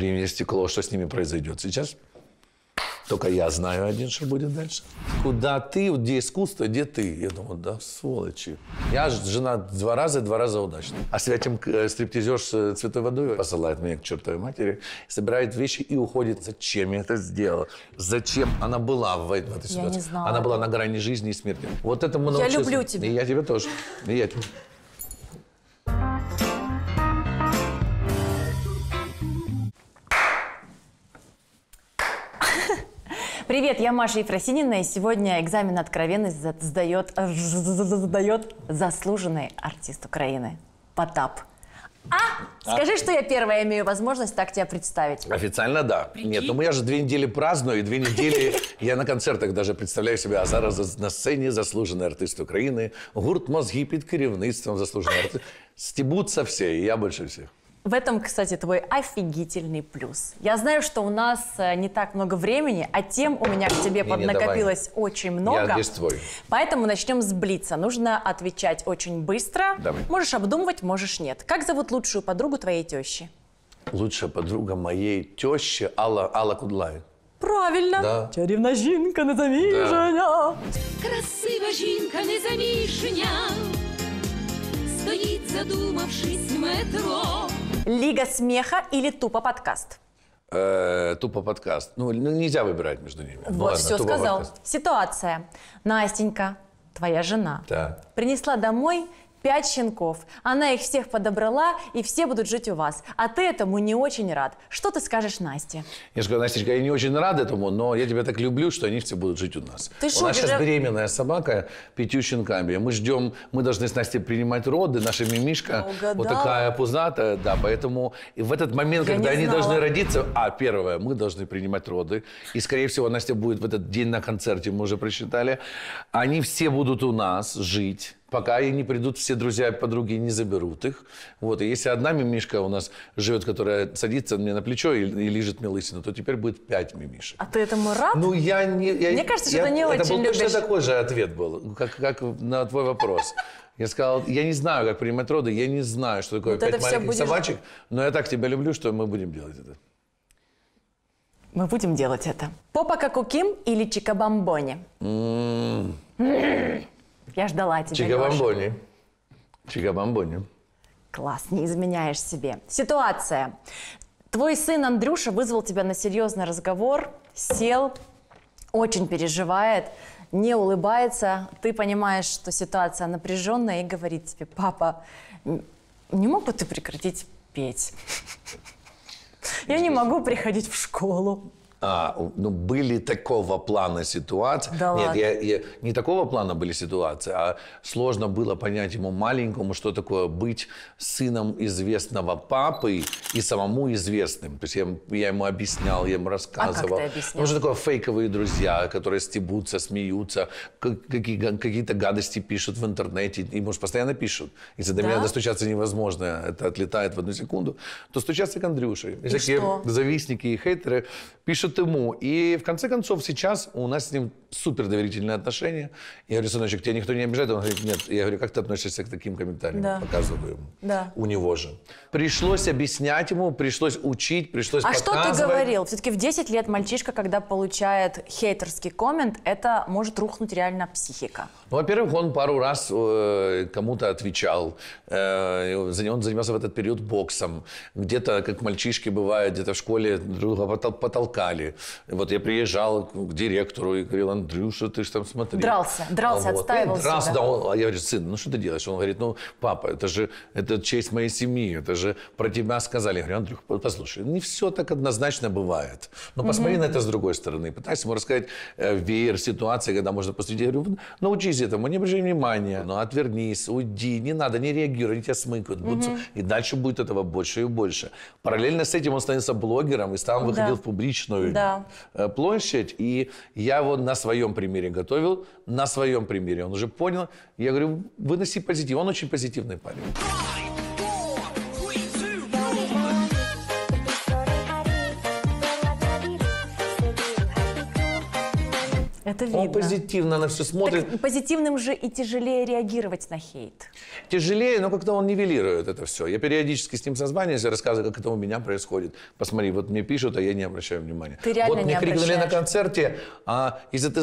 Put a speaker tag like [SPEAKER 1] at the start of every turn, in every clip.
[SPEAKER 1] Время стекло, что с ними произойдет сейчас? Только я знаю один, что будет дальше. Куда ты, где искусство, где ты? Я думаю, да, сволочи. Я жена два раза, два раза удачно. А с этим э, стриптизер с э, цветой водой посылает меня к чертовой матери, собирает вещи и уходит. Зачем я это сделал? Зачем она была в, в этой ситуации? Я не знала. Она была на грани жизни и смерти. Вот этому научился. Я люблю тебя. И я тебя тоже. И я тебя.
[SPEAKER 2] Привет, я Маша Ефросинина, и сегодня экзамен «Откровенность» сдает, э, сдает заслуженный артист Украины Потап. А? а? Скажи, а? что я первая имею возможность так тебя представить.
[SPEAKER 1] Официально да. Прикинь. Нет, ну я же две недели праздную, и две недели я на концертах даже представляю себя, а зараз на сцене заслуженный артист Украины, гурт мозги под керівництвом заслуженный артист. Стебутся все, и я больше всех.
[SPEAKER 2] В этом, кстати, твой офигительный плюс. Я знаю, что у нас э, не так много времени, а тем у меня к тебе не, поднакопилось не, очень много. Я здесь твой. Поэтому начнем с блица. Нужно отвечать очень быстро. Давай. Можешь обдумывать, можешь нет. Как зовут лучшую подругу твоей тещи?
[SPEAKER 1] Лучшая подруга моей тещи Алла, Алла Кудлай.
[SPEAKER 2] Правильно. Да.
[SPEAKER 1] Жинка, жінка незаміжена.
[SPEAKER 2] Да. Красива жінка незаміжня. Стоит задумавшись метро. Лига смеха или тупо подкаст?
[SPEAKER 1] Э, тупо подкаст. Ну, ну, нельзя выбирать между ними. Ну, вот все сказал.
[SPEAKER 2] Ситуация. Настенька, твоя жена, принесла домой пять щенков. Она их всех подобрала, и все будут жить у вас. А ты этому не очень рад. Что ты скажешь Насте?
[SPEAKER 1] Я скажу Настечка, я не очень рад этому, но я тебя так люблю, что они все будут жить у нас. Ты у шо, нас сейчас же... беременная собака пятью щенками. Мы ждем, мы должны с Настей принимать роды. Наша мимишка Угадала. вот такая пузатая, да. Поэтому в этот момент, я когда они знала. должны родиться, а, первое, мы должны принимать роды. И, скорее всего, Настя будет в этот день на концерте, мы уже просчитали. Они все будут у нас жить пока и не придут все друзья, и подруги, не заберут их. Вот, и если одна мимишка у нас живет, которая садится мне на плечо и, и лижет мне лысину, то теперь будет пять мимишек. А ты этому рад? Ну, я не... Я, мне кажется, я, что ты не я, очень это был такой же ответ был, как, как на твой вопрос. Я сказал, я не знаю, как принимать роды, я не знаю, что такое вот пять маленьких собачек, но я так тебя люблю, что мы будем делать это.
[SPEAKER 2] Мы будем делать это. Попа как у Ким или Чикабамбони?
[SPEAKER 1] Mm.
[SPEAKER 2] Я ждала тебя. Чикабамбони.
[SPEAKER 1] Чикабамбони.
[SPEAKER 2] Класс, не изменяешь себе. Ситуация. Твой сын Андрюша вызвал тебя на серьезный разговор, сел, очень переживает, не улыбается. Ты понимаешь, что ситуация напряженная и говорит тебе, папа, не мог бы ты прекратить петь? Я не могу приходить в школу
[SPEAKER 1] а, ну, были такого плана ситуации. Да Нет, ладно. я, я, не такого плана были ситуации, а сложно было понять ему маленькому, что такое быть сыном известного папы и самому известным. То есть я, я ему объяснял, я ему рассказывал. А как ты объяснял? Ну, что такое фейковые друзья, которые стебутся, смеются, какие, какие-то гадости пишут в интернете. И, может, постоянно пишут. Если до да? меня достучаться невозможно, это отлетает в одну секунду, то стучаться к Андрюше. И всякие что? завистники и хейтеры пишут пишет ему. И в конце концов сейчас у нас с ним супер доверительные отношения. Я говорю, сыночек, тебя никто не обижает? Он говорит, нет. Я говорю, как ты относишься к таким комментариям? Да. Показываю ему. Да. У него же. Пришлось объяснять ему, пришлось учить, пришлось А показывать. что ты говорил?
[SPEAKER 2] Все-таки в 10 лет мальчишка, когда получает хейтерский коммент, это может рухнуть реально психика.
[SPEAKER 1] Ну, во-первых, он пару раз э, кому-то отвечал. За Э, он занимался в этот период боксом. Где-то, как мальчишки бывают, где-то в школе друга потолка отстали. Вот я приезжал к директору и говорил, Андрюша, ты же там смотри. Дрался, дрался, вот. отстаивал Дрался, да. Он, а я говорю, сын, ну что ты делаешь? Он говорит, ну, папа, это же это честь моей семьи, это же про тебя сказали. Я говорю, Андрюх, послушай, не все так однозначно бывает. Но посмотри угу. на это с другой стороны. Пытайся ему рассказать э, веер ситуации, когда можно посмотреть. Я говорю, научись этому, не обращай внимания, но «Ну, отвернись, уйди, не надо, не реагируй, они тебя смыкают. Будут... Угу. И дальше будет этого больше и больше. Параллельно с этим он становится блогером и сам выходил да. в публичную готовить да. Э, площадь. И я его на своем примере готовил, на своем примере. Он уже понял. Я говорю, выноси позитив. Он очень позитивный парень. Это видно. Он позитивно на все смотрит.
[SPEAKER 2] Так позитивным же и тяжелее реагировать на хейт.
[SPEAKER 1] Тяжелее, но как-то он нивелирует это все. Я периодически с ним созваниваюсь и рассказываю, как это у меня происходит. Посмотри, вот мне пишут, а я не обращаю внимания. Ты реально вот не крикнули на концерте, а если ты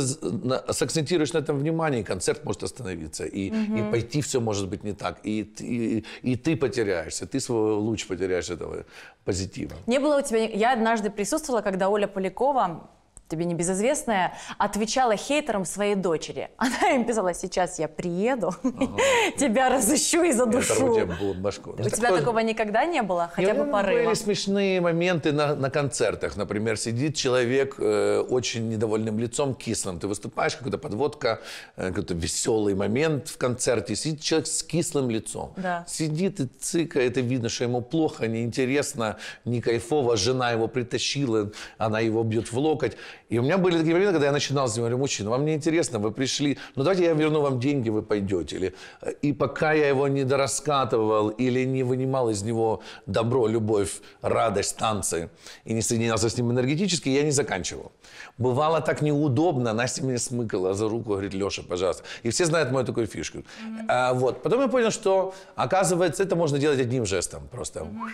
[SPEAKER 1] сакцентируешь на этом внимание, концерт может остановиться. И, угу. и пойти все может быть не так. И, и, и ты потеряешься, ты свой луч потеряешь этого позитива.
[SPEAKER 2] Не было у тебя... Я однажды присутствовала, когда Оля Полякова тебе небезызвестная, отвечала хейтерам своей дочери. Она им писала, сейчас я приеду, ага. тебя разыщу и задушу. Это было
[SPEAKER 1] башку. У тебя такого
[SPEAKER 2] никогда не было? Хотя бы ну, ну, порыва? Были
[SPEAKER 1] смешные моменты на, на концертах. Например, сидит человек э, очень недовольным лицом, кислым. Ты выступаешь, какая-то подводка, э, какой-то веселый момент в концерте. Сидит человек с кислым лицом. Да. Сидит и цикает, это видно, что ему плохо, неинтересно, не кайфово. Жена его притащила, она его бьет в локоть. И у меня были такие моменты, когда я начинал с ним, говорю, мужчина, вам не интересно, вы пришли, ну давайте я верну вам деньги, вы пойдете. Или, э, и пока я его не дораскатывал или не вынимал из него добро, любовь, радость, танцы, и не соединялся с ним энергетически, я не заканчивал. Бывало так неудобно, Настя меня смыкала за руку, говорит, Леша, пожалуйста. И все знают мою такую фишку. Mm-hmm. А, вот. Потом я понял, что оказывается, это можно делать одним жестом просто. Mm-hmm.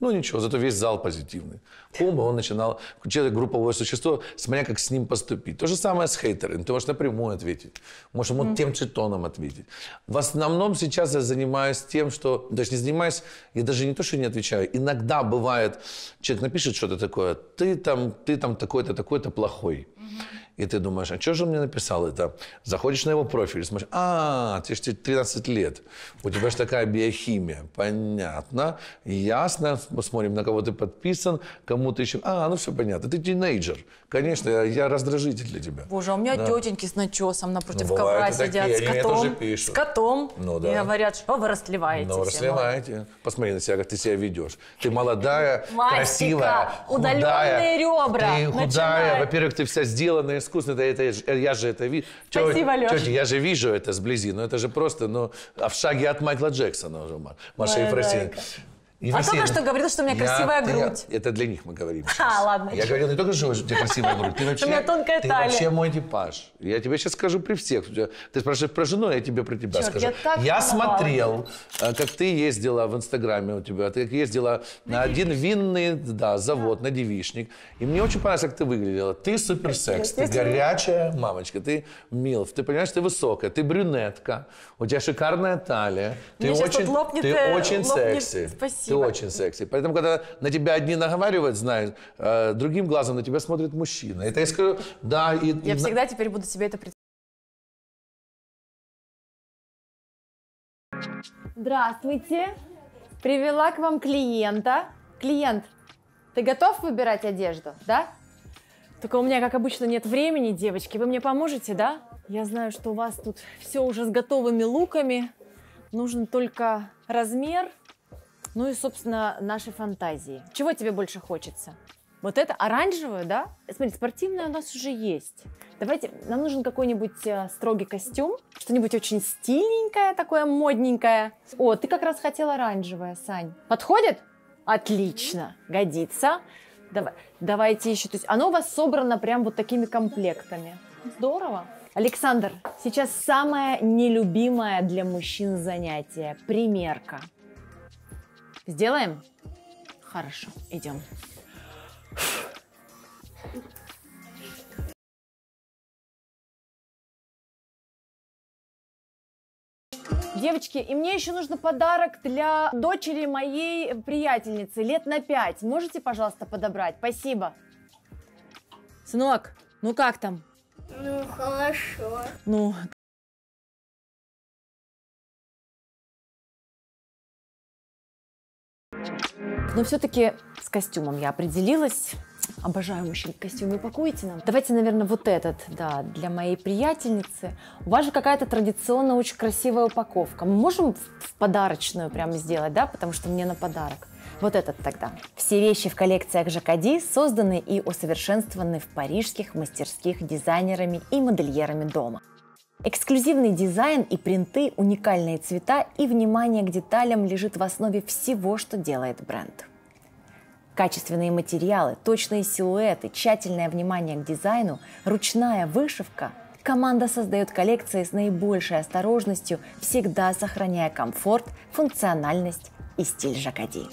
[SPEAKER 1] Ну ничего, зато весь зал позитивный. Пумба, он начинал, человек групповое существо, смотря как с ним поступить. То же самое с хейтерами. Ты можешь напрямую ответить, можешь ему mm-hmm. тем же тоном ответить. В основном сейчас я занимаюсь тем, что, даже не занимаюсь, я даже не то, что не отвечаю. Иногда бывает, человек напишет что-то такое, ты там, ты там такой-то, такой-то плохой. Mm-hmm и ты думаешь, а что же он мне написал это? Заходишь на его профиль, смотришь, а, тебе же 13 лет, у тебя же такая биохимия, понятно, ясно, мы смотрим, на кого ты подписан, кому ты еще, а, ну все понятно, ты тинейджер, Конечно, я раздражитель для тебя.
[SPEAKER 2] Боже, а у меня да. тетеньки с начесом напротив ну, ковра сидят такие, с котом. С котом. Ну, да. И говорят, что вы расливаете. Ну, расливаете.
[SPEAKER 1] Молодцы. Посмотри на себя, как ты себя ведешь. Ты молодая, Мальчика, красивая, удаленные худая.
[SPEAKER 2] ребра. Ты худая.
[SPEAKER 1] Во-первых, ты вся сделана искусно. Это, это, я же это вижу. Спасибо, Леша. Тетя, я же вижу это сблизи. Но это же просто, ну, а в шаге от Майкла Джексона уже, Маша Ефросинова. И а Василий, только что говорил, что у меня я, красивая грудь. Я, это для них мы говорим
[SPEAKER 2] а, сейчас. А, ладно. Я говорил не только, что у тебя красивая грудь, ты вообще, у меня тонкая ты талия. вообще
[SPEAKER 1] мой типаж. Я тебе сейчас скажу при всех. Ты спрашиваешь про жену, а я тебе про тебя Черт, скажу. Я, так я смотрел, э, как ты ездила в Инстаграме у тебя, ты ездила на, на один винный да, завод, на девишник. И мне очень понравилось, как ты выглядела. Ты супер секс, ты горячая мамочка, ты милф, ты понимаешь, ты высокая, ты брюнетка, у тебя шикарная талия. Ты мне очень, ты э, очень секси. Спасибо. Ты типа очень секси. Поэтому, когда на тебя одни наговаривают, знают, э, другим глазом на тебя смотрит мужчина. Это я скажу, да. И, я и... всегда
[SPEAKER 2] теперь буду тебе это представлять. Здравствуйте. Привела к вам клиента. Клиент, ты готов выбирать одежду, да? Только у меня, как обычно, нет времени, девочки. Вы мне поможете, да? Я знаю, что у вас тут все уже с готовыми луками. Нужен только размер ну и, собственно, наши фантазии. Чего тебе больше хочется? Вот это оранжевое, да? Смотри, спортивное у нас уже есть. Давайте, нам нужен какой-нибудь э, строгий костюм, что-нибудь очень стильненькое, такое модненькое. О, ты как раз хотел оранжевое, Сань. Подходит? Отлично, годится. Давай, давайте еще, то есть оно у вас собрано прям вот такими комплектами. Здорово. Александр, сейчас самое нелюбимое для мужчин занятие – примерка. Сделаем? Хорошо, идем. Девочки, и мне еще нужно подарок для дочери моей приятельницы, лет на пять. Можете, пожалуйста, подобрать? Спасибо. Сынок, ну как там? Ну, хорошо. Ну, Но все-таки с костюмом я определилась. Обожаю мужчин костюмы, упакуйте нам. Давайте, наверное, вот этот, да, для моей приятельницы. У вас же какая-то традиционная очень красивая упаковка. Мы можем в подарочную прямо сделать, да, потому что мне на подарок. Вот этот тогда. Все вещи в коллекциях Жакади созданы и усовершенствованы в парижских мастерских дизайнерами и модельерами дома. Эксклюзивный дизайн и принты, уникальные цвета и внимание к деталям лежит в основе всего, что делает бренд. Качественные материалы, точные силуэты, тщательное внимание к дизайну, ручная вышивка – команда создает коллекции с наибольшей осторожностью, всегда сохраняя комфорт, функциональность и стиль Жакади.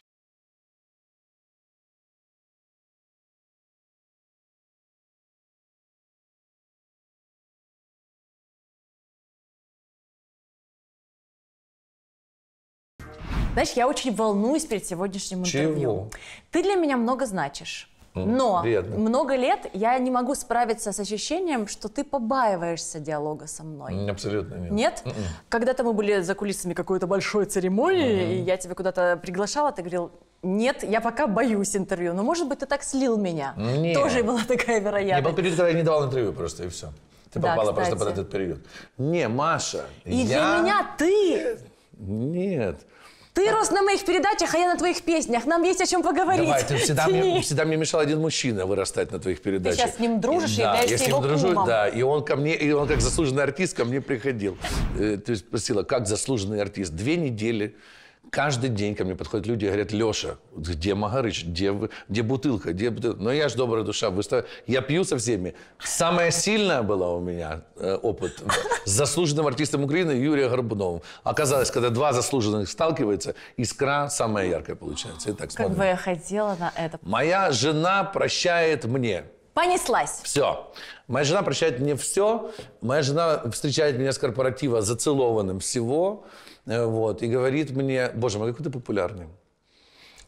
[SPEAKER 2] Знаешь, я очень волнуюсь перед сегодняшним интервью. Чего? Ты для меня много значишь. Ну, но Бедно. много лет я не могу справиться с ощущением, что ты побаиваешься диалога со мной.
[SPEAKER 1] Абсолютно нет. Нет? Mm -mm.
[SPEAKER 2] Когда-то мы были за кулисами какой-то большой церемонии, mm -hmm. и я тебя куда-то приглашала, ты говорил, нет, я пока боюсь интервью, но может быть ты так слил меня. Нет. Тоже была такая вероятность. Я был
[SPEAKER 1] период, когда я не давал интервью просто, и все. Ты да, попала кстати. просто под этот период. Не, Маша, И я... для меня ты... Нет.
[SPEAKER 2] Ты рос на моих передачах, а я на твоих песнях. Нам есть о чем поговорить. Давай, ты всегда, мне,
[SPEAKER 1] всегда мне мешал один мужчина вырастать на твоих передачах. Ты сейчас с ним дружишь и, да, я с ним его дружу, кумом. Да, и он ко мне, и он как заслуженный артист ко мне приходил. Э, то есть спросила, как заслуженный артист? Две недели Каждый день ко мне подходят люди и говорят, Леша, где Магарыч, где, где бутылка, где бутылка? Но я же добрая душа, быстро. Я пью со всеми. Самая сильная была у меня э, опыт с заслуженным артистом Украины Юрием Горбуновым. Оказалось, когда два заслуженных сталкиваются, искра самая яркая получается. Итак, как бы
[SPEAKER 2] я хотела на это.
[SPEAKER 1] Моя жена прощает мне.
[SPEAKER 2] Понеслась.
[SPEAKER 1] Все. Моя жена прощает мне все. Моя жена встречает меня с корпоратива зацелованным всего. Э, вот, и говорит мне, боже мой, какой ты популярный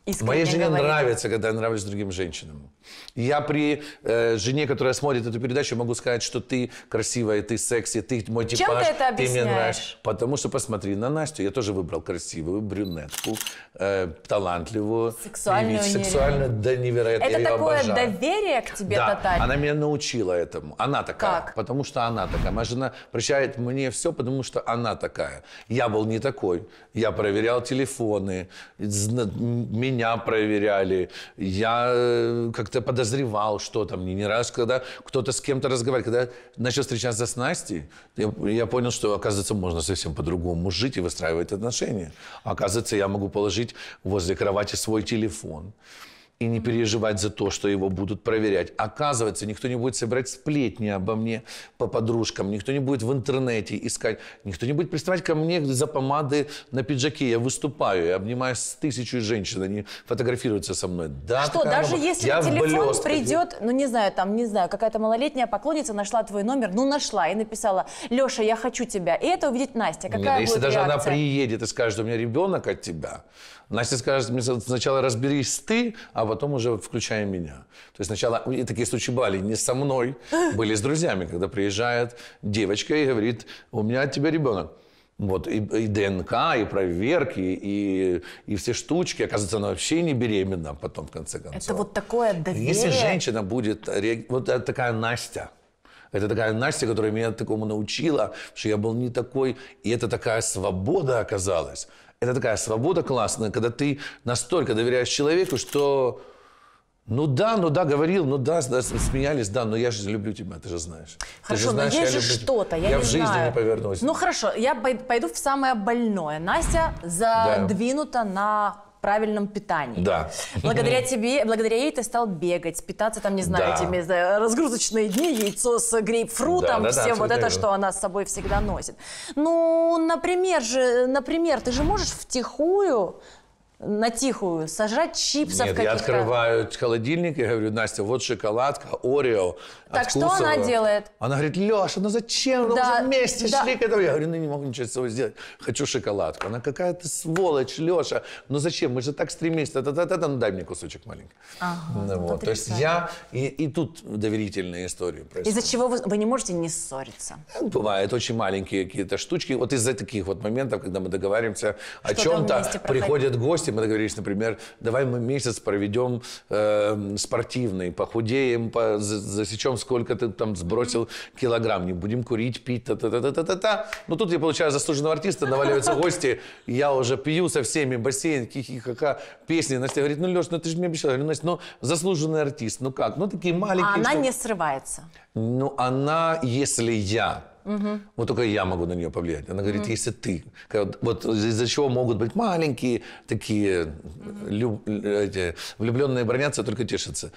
[SPEAKER 2] искренне Моей жене говорит. нравится,
[SPEAKER 1] когда я нравлюсь другим женщинам. Я при э, жене, которая смотрит эту передачу, могу сказать, что ты красивая, ты секси, ты мой Чем типаж, ты, это объясняешь? ты Потому что посмотри на Настю, я тоже выбрал красивую брюнетку, э, талантливую, сексуальную, певицу, сексуальную да невероятно. Это я такое обожаю.
[SPEAKER 2] доверие к тебе да, тотально. Она
[SPEAKER 1] меня научила этому. Она такая. Как? Потому что она такая. Моя жена прощает мне все, потому что она такая. Я был не такой. Я проверял телефоны, меня меня проверяли, я э, как-то подозревал что-то. Мне не раз, когда кто-то с кем-то разговаривал, когда начал встречаться с Настей, я, я понял, что, оказывается, можно совсем по-другому жить и выстраивать отношения. Оказывается, я могу положить возле кровати свой телефон и не переживать за то, что его будут проверять. Оказывается, никто не будет собирать сплетни обо мне по подружкам, никто не будет в интернете искать, никто не будет приставать ко мне за помады на пиджаке. Я выступаю, я обнимаюсь с тысячей женщин, они фотографируются со мной. Да, что, даже мама, если я телефон придет,
[SPEAKER 2] ну не знаю, там, не знаю, какая-то малолетняя поклонница нашла твой номер, ну нашла и написала, Леша, я хочу тебя. И это увидеть Настя. Какая Нет, будет если даже реакция? она
[SPEAKER 1] приедет и скажет, у меня ребенок от тебя, Настя скажет мне, сначала разберись ты, а потом уже включай меня. То есть сначала, и такие случаи были, не со мной, были с друзьями, когда приезжает девочка и говорит, у меня от тебя ребенок. Вот, и, и ДНК, и проверки, и, и все штучки. Оказывается, она вообще не беременна потом, в конце концов.
[SPEAKER 2] Это вот такое доверие. Если женщина
[SPEAKER 1] будет... Вот это такая Настя. Это такая Настя, которая меня такому научила, что я был не такой. И это такая свобода оказалась это такая свобода классная, когда ты настолько доверяешь человеку, что ну да, ну да, говорил, ну да, смеялись, да, но я же люблю тебя, ты же знаешь. Хорошо, же знаешь, но есть же что-то, я, я не в жизни знаю. не повернусь. Ну хорошо,
[SPEAKER 2] я пойду в самое больное. Настя задвинута да. на правильном питании. Да. Благодаря тебе, благодаря ей ты стал бегать, питаться там, не знаю, да. этими разгрузочные дни, яйцо с грейпфрутом, да, да, все да, вот это, что она с собой всегда носит. Ну, например же, например, ты же можешь втихую на тихую, сажать чипсов Нет, я открываю
[SPEAKER 1] холодильник и говорю, Настя, вот шоколадка, Орео. Так что она делает? Она говорит, Леша, ну зачем? Ну, да, Мы вместе да. шли к этому. Я говорю, ну не могу ничего с собой сделать. Хочу шоколадку. Она какая-то сволочь, Леша. Ну зачем? Мы же так стремились. Та -та -та -та. Ну дай мне кусочек маленький.
[SPEAKER 2] Ага, ну, вот. То есть
[SPEAKER 1] я... И, и тут доверительные истории происходят. Из-за
[SPEAKER 2] чего вы, вы не можете не ссориться? Ну,
[SPEAKER 1] бывают очень маленькие какие-то штучки. Вот из-за таких вот моментов, когда мы договариваемся о чем-то, приходят гости, команде мы договорились, например, давай мы месяц проведем э, спортивный, похудеем, по, засечем, сколько ты там сбросил килограмм, не будем курить, пить, та-та-та-та-та-та. Но ну, тут я получаю заслуженного артиста, наваливаются гости, я уже пью со всеми, бассейн, хихихаха, песни. Настя говорит, ну, Леш, ну ты же мне обещал, Я говорю, Настя, ну, заслуженный артист, ну как? Ну, такие маленькие. А она что... не
[SPEAKER 2] срывается?
[SPEAKER 1] Ну, она, если я Угу. Вот только я могу на нее повлиять. Она говорит, угу. если ты, вот из-за чего могут быть маленькие такие угу. люб, э, эти, влюбленные бронятся, только тешатся.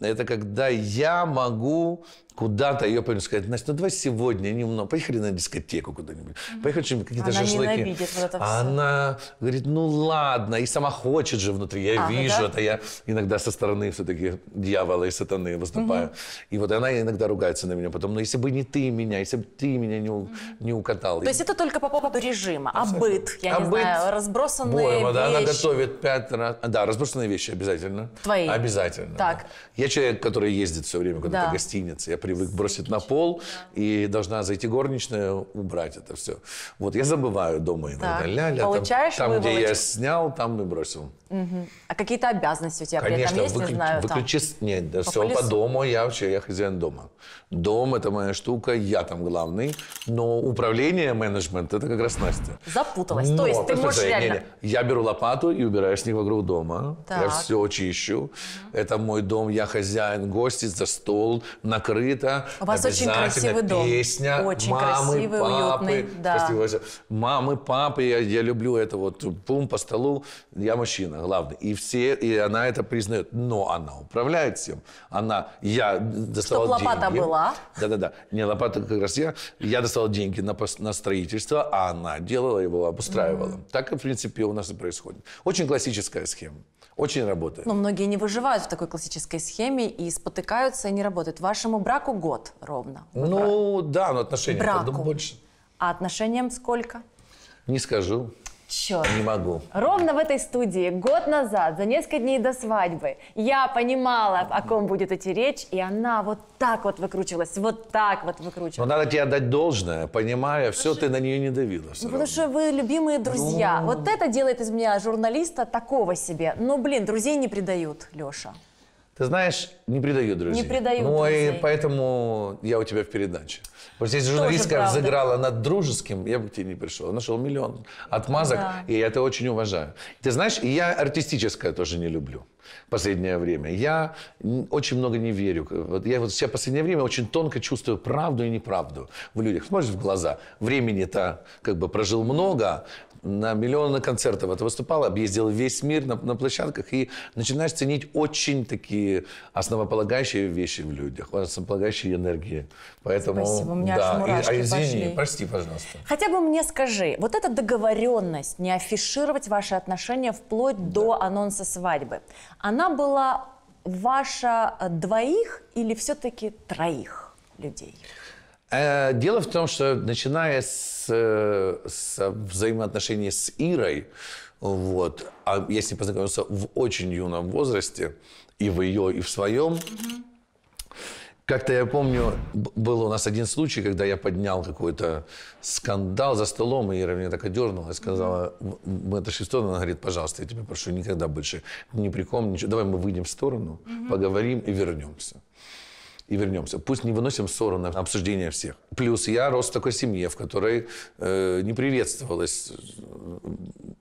[SPEAKER 1] Это когда я могу куда-то ее понял, сказать, Настя, ну давай сегодня немного, поехали на дискотеку куда-нибудь, угу. поехали что-нибудь, какие-то она Вот это а все. Она говорит, ну ладно, и сама хочет же внутри, я а, ну вижу да? это, я иногда со стороны все-таки дьявола и сатаны выступаю. Угу. И вот она иногда ругается на меня потом, но «Ну если бы не ты меня, если бы ты меня не, угу. не укатал. То есть
[SPEAKER 2] это только по поводу режима, а быт, я а не быт, знаю, разбросанные Боева, вещи. Да, она готовит
[SPEAKER 1] пять раз, да, разбросанные вещи обязательно. Твои? Обязательно. Так. Да. Я человек, который ездит все время куда-то да. в гостинице, я привык бросить на пол, и должна зайти горничная, убрать это все. Вот я забываю дома иногда. Ля-ля, Получаешь там, там где я снял, там и бросил.
[SPEAKER 2] Угу. А какие-то обязанности у тебя Конечно, при этом есть? Выключ... Не знаю, выключи...
[SPEAKER 1] Там... Нет, да, по все по дому, я вообще, я хозяин дома. Дом – это моя штука, я там главный. Но управление, менеджмент – это как раз Настя.
[SPEAKER 2] Запуталась. Но, То есть ты можешь реально... Не,
[SPEAKER 1] не. Я беру лопату и убираю снег вокруг дома. Так. Я все чищу. Это мой дом, я хозяин, гости за стол, накрыто. У вас очень красивый дом. песня. Очень мамы, красивый, папы. уютный. Да. Спасибо большое. Мамы, папы, я, я люблю это вот пум по столу. Я мужчина, главный. И все, и она это признает. Но она управляет всем. Она, я доставал Чтоб лопата была Лопата. Да-да-да. Не, лопата как раз я. Я достал деньги на, на строительство, а она делала его, обустраивала. Mm. Так, в принципе, у нас и происходит. Очень классическая схема. Очень работает.
[SPEAKER 2] Но многие не выживают в такой классической схеме и спотыкаются, и не работают. Вашему браку год ровно.
[SPEAKER 1] Ну, брак. да, но отношения. Браку.
[SPEAKER 2] больше. А отношениям сколько?
[SPEAKER 1] Не скажу. Черт. Не могу.
[SPEAKER 2] Ровно в этой студии год назад, за несколько дней до свадьбы, я понимала, о ком будет идти речь, и она вот так вот выкручивалась, вот так вот выкручивалась. Но надо тебе
[SPEAKER 1] отдать должное, понимая все, ты на нее не давила. Все
[SPEAKER 2] ну, потому что вы любимые друзья. Ну... Вот это делает из меня журналиста такого себе. Ну, блин, друзей не предают, Леша.
[SPEAKER 1] Ты знаешь, не предаю друзей. Не предаю ну, друзей. и поэтому я у тебя в передаче. Потому что если журналистка взыграла над дружеским, я бы к тебе не пришел. Я нашел миллион отмазок, да. и я это очень уважаю. Ты знаешь, я артистическое тоже не люблю в последнее время. Я очень много не верю. Вот я вот все последнее время очень тонко чувствую правду и неправду в людях. Смотришь в глаза. Времени-то как бы прожил много, на миллионы концертов это выступал, объездил весь мир на, на площадках и начинаешь ценить очень такие основополагающие вещи в людях, основополагающие энергии. Поэтому, Спасибо, у меня да, аж и, а, извини, пошли. прости, пожалуйста.
[SPEAKER 2] Хотя бы мне скажи, вот эта договоренность не афишировать ваши отношения вплоть да. до анонса свадьбы, она была ваша э, двоих или все-таки троих людей?
[SPEAKER 1] Э, дело в том, что начиная с, э, с э, взаимоотношений с Ирой, вот, а я с ней познакомился в очень юном возрасте, и в ее, и в своем. mm Как-то я помню, был у нас один случай, когда я поднял какой-то скандал за столом, и Ира меня так одернула и сказала, мы отошли в сторону, она говорит, пожалуйста, я тебя прошу, никогда больше Не при ком, ничего, давай мы выйдем в сторону, угу. поговорим и вернемся и вернемся. Пусть не выносим ссору на обсуждение всех. Плюс я рос в такой семье, в которой э, не приветствовалось э,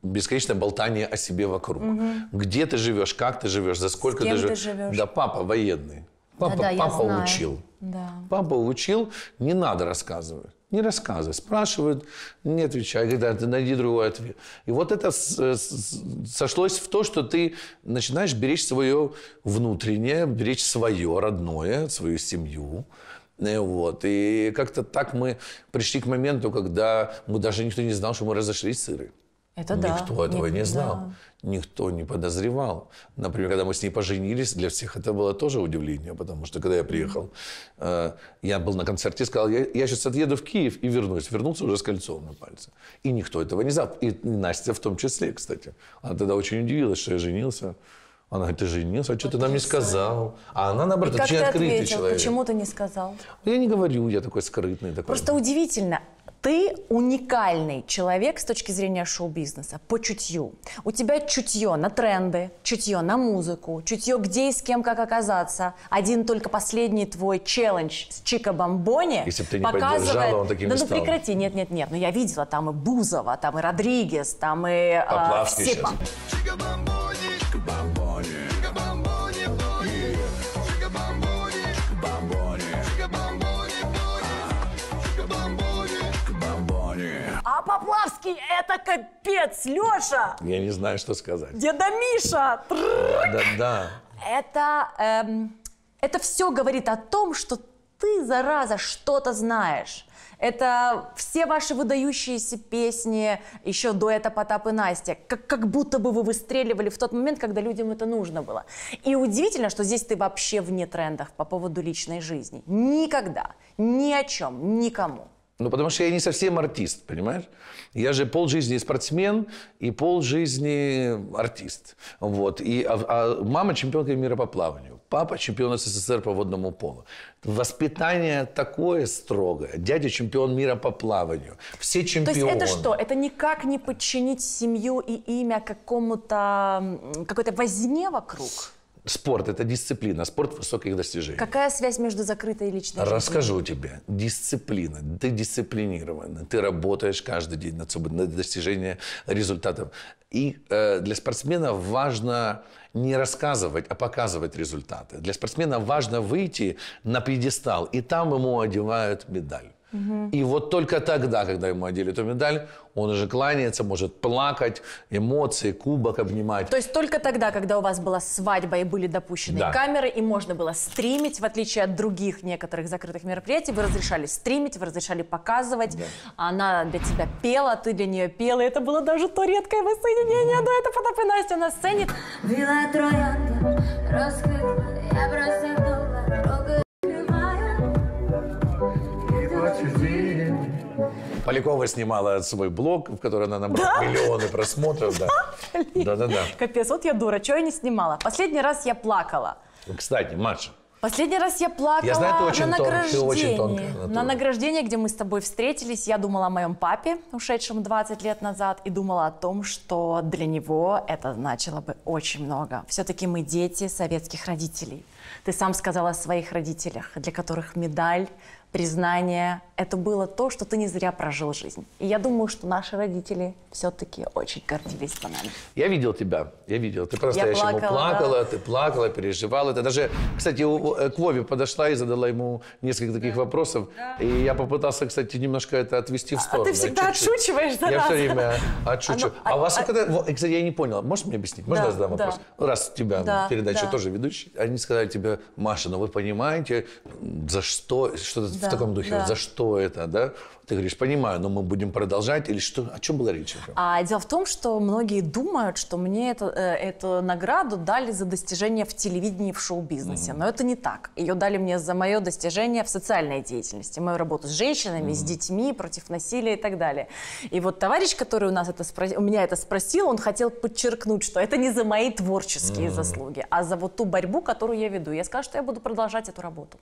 [SPEAKER 1] бесконечное болтание о себе вокруг. Угу. Где ты живешь, как ты живешь, за сколько ты, жив... ты живешь. Да, папа военный.
[SPEAKER 2] Папа, да, да, папа учил. Да.
[SPEAKER 1] Папа учил, не надо рассказывать. Не рассказывай. Спрашивают, не отвечай. Говорят, найди другой ответ. И вот это сошлось в то, что ты начинаешь беречь свое внутреннее, беречь свое родное, свою семью. Э, вот. И как-то так мы пришли к моменту, когда мы даже никто не знал, что мы разошлись с Ирой.
[SPEAKER 2] Это Никто да. этого Ник... не знал,
[SPEAKER 1] да. никто не подозревал. Например, когда мы с ней поженились, для всех это было тоже удивление, потому что когда я приехал, э, я был на концерте и сказал, я, я сейчас отъеду в Киев и вернусь. Вернулся уже с кольцом на пальце. И никто этого не знал. И Настя в том числе, кстати. Она тогда очень удивилась, что я женился. Она говорит, ты женился, а что Потрясающе. ты нам не сказал? А она, наоборот, и очень открытый ответил, человек. Почему
[SPEAKER 2] ты не сказал?
[SPEAKER 1] Я не говорю, я такой скрытный. Такой. Просто
[SPEAKER 2] удивительно. Ты уникальный человек с точки зрения шоу-бизнеса по чутью. У тебя чутье на тренды, чутье на музыку, чутье где и с кем как оказаться. Один только последний твой челлендж с Чика Бомбони Если бы ты не показывает... он таким Да ну прекрати, нет, нет, нет. Но ну, я видела там и Бузова, там и Родригес, там и... Поплавки а, э, сейчас. Поплавский, это капец, Леша!
[SPEAKER 1] Я не знаю, что сказать.
[SPEAKER 2] Деда Миша!
[SPEAKER 1] Да, да,
[SPEAKER 2] Это, эм, это все говорит о том, что ты, зараза, что-то знаешь. Это все ваши выдающиеся песни, еще до этого Потап и Настя, как, как будто бы вы выстреливали в тот момент, когда людям это нужно было. И удивительно, что здесь ты вообще вне трендов по поводу личной жизни. Никогда, ни о чем, никому.
[SPEAKER 1] Ну, потому что я не совсем артист, понимаешь? Я же пол жизни спортсмен и пол жизни артист. Вот. И, а, а мама чемпионка мира по плаванию, папа чемпион СССР по водному полу. Воспитание такое строгое. Дядя чемпион мира по плаванию. Все чемпионы. То есть это что?
[SPEAKER 2] Это никак не подчинить семью и имя какому-то, какой-то возне вокруг?
[SPEAKER 1] Спорт – это дисциплина, спорт высоких достижений.
[SPEAKER 2] Какая связь между закрытой и личной жизнью? Расскажу
[SPEAKER 1] тебе. Дисциплина. Ты дисциплинирован. Ты работаешь каждый день над собой, на достижение результатов. И э, для спортсмена важно не рассказывать, а показывать результаты. Для спортсмена важно выйти на пьедестал, и там ему одевают медаль. И вот только тогда, когда ему одели эту медаль, он уже кланяется, может плакать, эмоции, кубок обнимать. То
[SPEAKER 2] есть только тогда, когда у вас была свадьба и были допущены да. камеры, и можно было стримить, в отличие от других некоторых закрытых мероприятий, вы разрешали стримить, вы разрешали показывать. Да. Она для тебя пела, ты для нее пела. И это было даже то редкое воссоединение дуэта Потап и Настя на сцене
[SPEAKER 1] чужие. Полякова снимала свой блог, в котором она набрала да? миллионы просмотров. Да. Да-да-да.
[SPEAKER 2] Капец, вот я дура, что я не снимала. Последний раз я плакала.
[SPEAKER 1] Ну, кстати, Маша,
[SPEAKER 2] Последний раз я плакала я знаю, ты очень на награждение. на награждение, где мы с тобой встретились, я думала о моем папе, ушедшем 20 лет назад, и думала о том, что для него это значило бы очень много. Все-таки мы дети советских родителей. Ты сам сказал о своих родителях, для которых медаль признание. Это было то, что ты не зря прожил жизнь. И я думаю, что наши родители все-таки очень гордились бананами.
[SPEAKER 1] Я видел тебя, я видел. Ты по-настоящему плакала. плакала, ты плакала, переживала. Ты даже, кстати, у, э, к Вове подошла и задала ему несколько таких да. вопросов. Да. И я попытался, кстати, немножко это отвести в сторону. А, а ты всегда чуть -чуть.
[SPEAKER 2] отшучиваешь за Я нас. все время
[SPEAKER 1] отшучу. а, ну, а, а вас а, когда... Кстати, я не понял. Можешь мне объяснить? Можно да, я задам вопрос? Да. Ну, раз у тебя да, передача да. тоже ведущий, они сказали тебе, Маша, ну вы понимаете, за что, что то да, в таком духе, да. за что это, да? Ты говоришь, понимаю, но мы будем продолжать или что? О чем была речь?
[SPEAKER 2] А дело в том, что многие думают, что мне это, э, эту награду дали за достижение в телевидении, в шоу-бизнесе, mm-hmm. но это не так. Ее дали мне за мое достижение в социальной деятельности, мою работу с женщинами, mm-hmm. с детьми, против насилия и так далее. И вот товарищ, который у нас это спро... у меня это спросил, он хотел подчеркнуть, что это не за мои творческие mm-hmm. заслуги, а за вот ту борьбу, которую я веду. Я сказала, что я буду продолжать эту работу.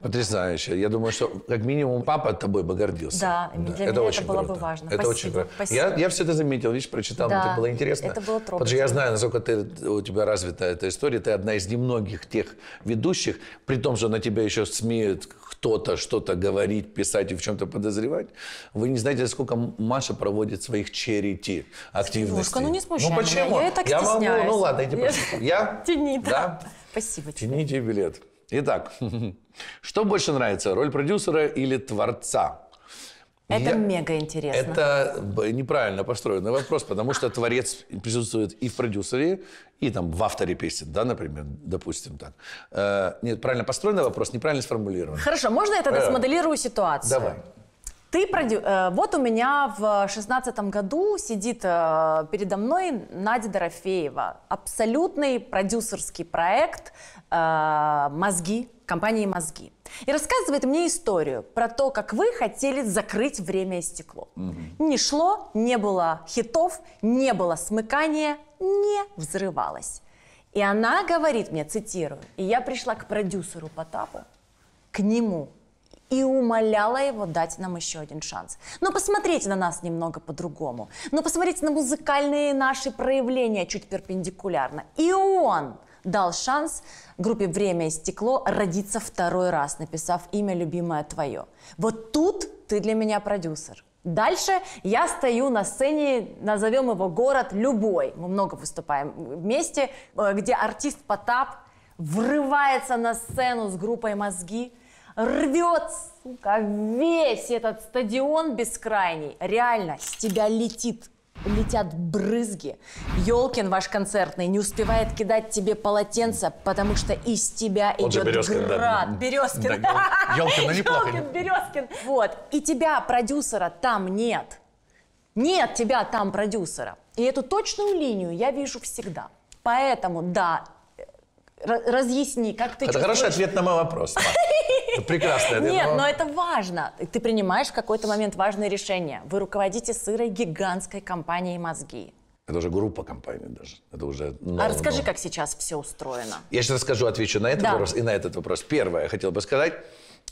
[SPEAKER 1] Потрясающе. Я думаю, что как минимум папа тобой бы гордился. Да, да. для это очень это было круто. бы важно. Это спасибо, очень круто. Спасибо. Я, я все это заметил, видишь, прочитал, да, это было интересно. Это было
[SPEAKER 2] трогательно. Потому что я знаю,
[SPEAKER 1] насколько ты, у тебя развита эта история. Ты одна из немногих тех ведущих, при том, что на тебя еще смеют кто-то что-то говорить, писать и в чем-то подозревать. Вы не знаете, сколько Маша проводит своих черити активностей. Слушка, ну не ну, смущай Ну почему? Меня. Я, я так могу, ну ладно, иди, я... я... Тяни, да. да. Спасибо тебе. Тяните билет. Итак, что больше нравится, роль продюсера или творца?
[SPEAKER 2] Это Я... мега интересно.
[SPEAKER 1] Это неправильно построенный вопрос, потому что творец присутствует и в продюсере, и там в авторе песен, да, например, допустим так. Э, нет, правильно построенный вопрос, неправильно сформулирован.
[SPEAKER 2] Хорошо, можно я тогда э, смоделирую ситуацию? Давай. Ты продю... Э, вот у меня в шестнадцатом году сидит э, передо мной Надя Дорофеева. Абсолютный продюсерский проект э, «Мозги», компании «Мозги». И рассказывает мне историю про то, как вы хотели закрыть время и стекло. Угу. Не шло, не было хитов, не было смыкания, не взрывалось. И она говорит мне, цитирую, и я пришла к продюсеру Потапу, к нему, и умоляла его дать нам еще один шанс. Но посмотрите на нас немного по-другому. Но ну, посмотрите на музыкальные наши проявления чуть перпендикулярно. И он дал шанс группе «Время и стекло» родиться второй раз, написав имя «Любимое твое». Вот тут ты для меня продюсер. Дальше я стою на сцене, назовем его город любой. Мы много выступаем вместе, э, где артист Потап врывается на сцену с группой «Мозги», рвет, сука, весь этот стадион бескрайний. Реально, с тебя летит летят брызги. Ёлкин ваш концертный не успевает кидать тебе полотенце, потому что из тебя Он идет Березкин, град. Да. Березкин. Да, Ёлкин, но ну, ну, неплохо. Ёлкин, Березкин. Вот. И тебя, продюсера, там нет. Нет тебя там, продюсера. И эту точную линию я вижу всегда. Поэтому, да, разъясни, как ты Это хороший ответ на мой
[SPEAKER 1] вопрос. Прекрасный ответ. Нет, но это
[SPEAKER 2] важно. Ты принимаешь в какой-то момент важное решение. Вы руководите сырой гигантской компанией «Мозги».
[SPEAKER 1] Это уже группа компаний даже. Это уже а расскажи, как
[SPEAKER 2] сейчас все устроено.
[SPEAKER 1] Я сейчас расскажу, отвечу на этот вопрос и на этот вопрос. Первое, я хотел бы сказать,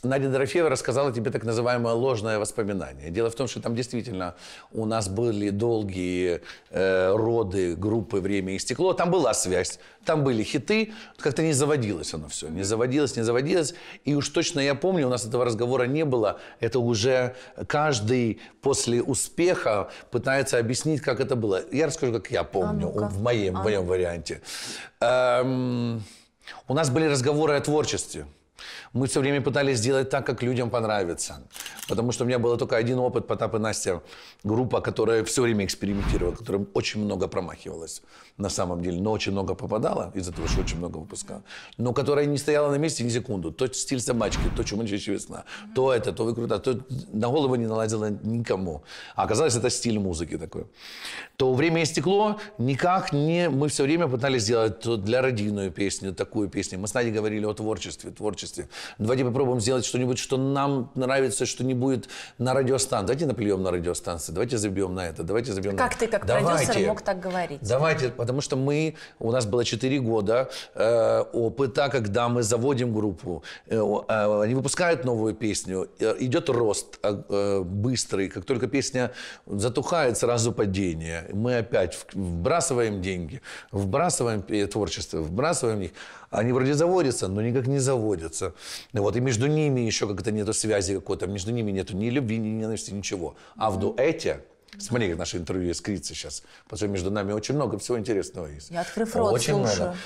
[SPEAKER 1] Надя Дорофеева рассказала тебе так называемое ложное воспоминание. Дело в том, что там действительно у нас были долгие э, роды группы «Время и стекло». Там была связь, там были хиты. Как-то не заводилось оно все. Не заводилось, не заводилось. И уж точно я помню, у нас этого разговора не было. Это уже каждый после успеха пытается объяснить, как это было. Я расскажу, как я помню а в, моем, в моем а. варианте. Эм, у нас были разговоры о творчестве. Мы все время пытались сделать так, как людям понравится. Потому что у меня был только один опыт, Потап и Настя, группа, которая все время экспериментировала, которая очень много промахивалась на самом деле, но очень много попадала из-за того, что очень много выпускала, но которая не стояла на месте ни секунду. То стиль собачки, то чумачащая весна, то это, то выкрута, то на голову не наладила никому. А оказалось, это стиль музыки такой. То время и стекло никак не... Мы все время пытались сделать то для родильную песню, такую песню. Мы с Надей говорили о творчестве, творчестве творчестве. Давайте попробуем сделать что-нибудь, что нам нравится, что не будет на радиостанции. Давайте наплюем на радиостанции, давайте забьем на это, давайте забьем как на ты, как давайте, продюсер, мог
[SPEAKER 2] так говорить? Давайте,
[SPEAKER 1] потому что мы, у нас было 4 года э, опыта, когда мы заводим группу, э, э, они выпускают новую песню, э, идет рост э, э, быстрый, как только песня затухает, сразу падение. Мы опять вбрасываем деньги, вбрасываем э, творчество, вбрасываем их. Они вроде заводятся, но никак не заводятся. Вот, и между ними еще как-то нету связи какой-то, между ними нету ни любви, ни ненависти, ничего. А в дуэте Смотри, как наше интервью искрится сейчас. Потому между нами очень много всего интересного есть.
[SPEAKER 2] Я открыв рот, Очень слушаю. много.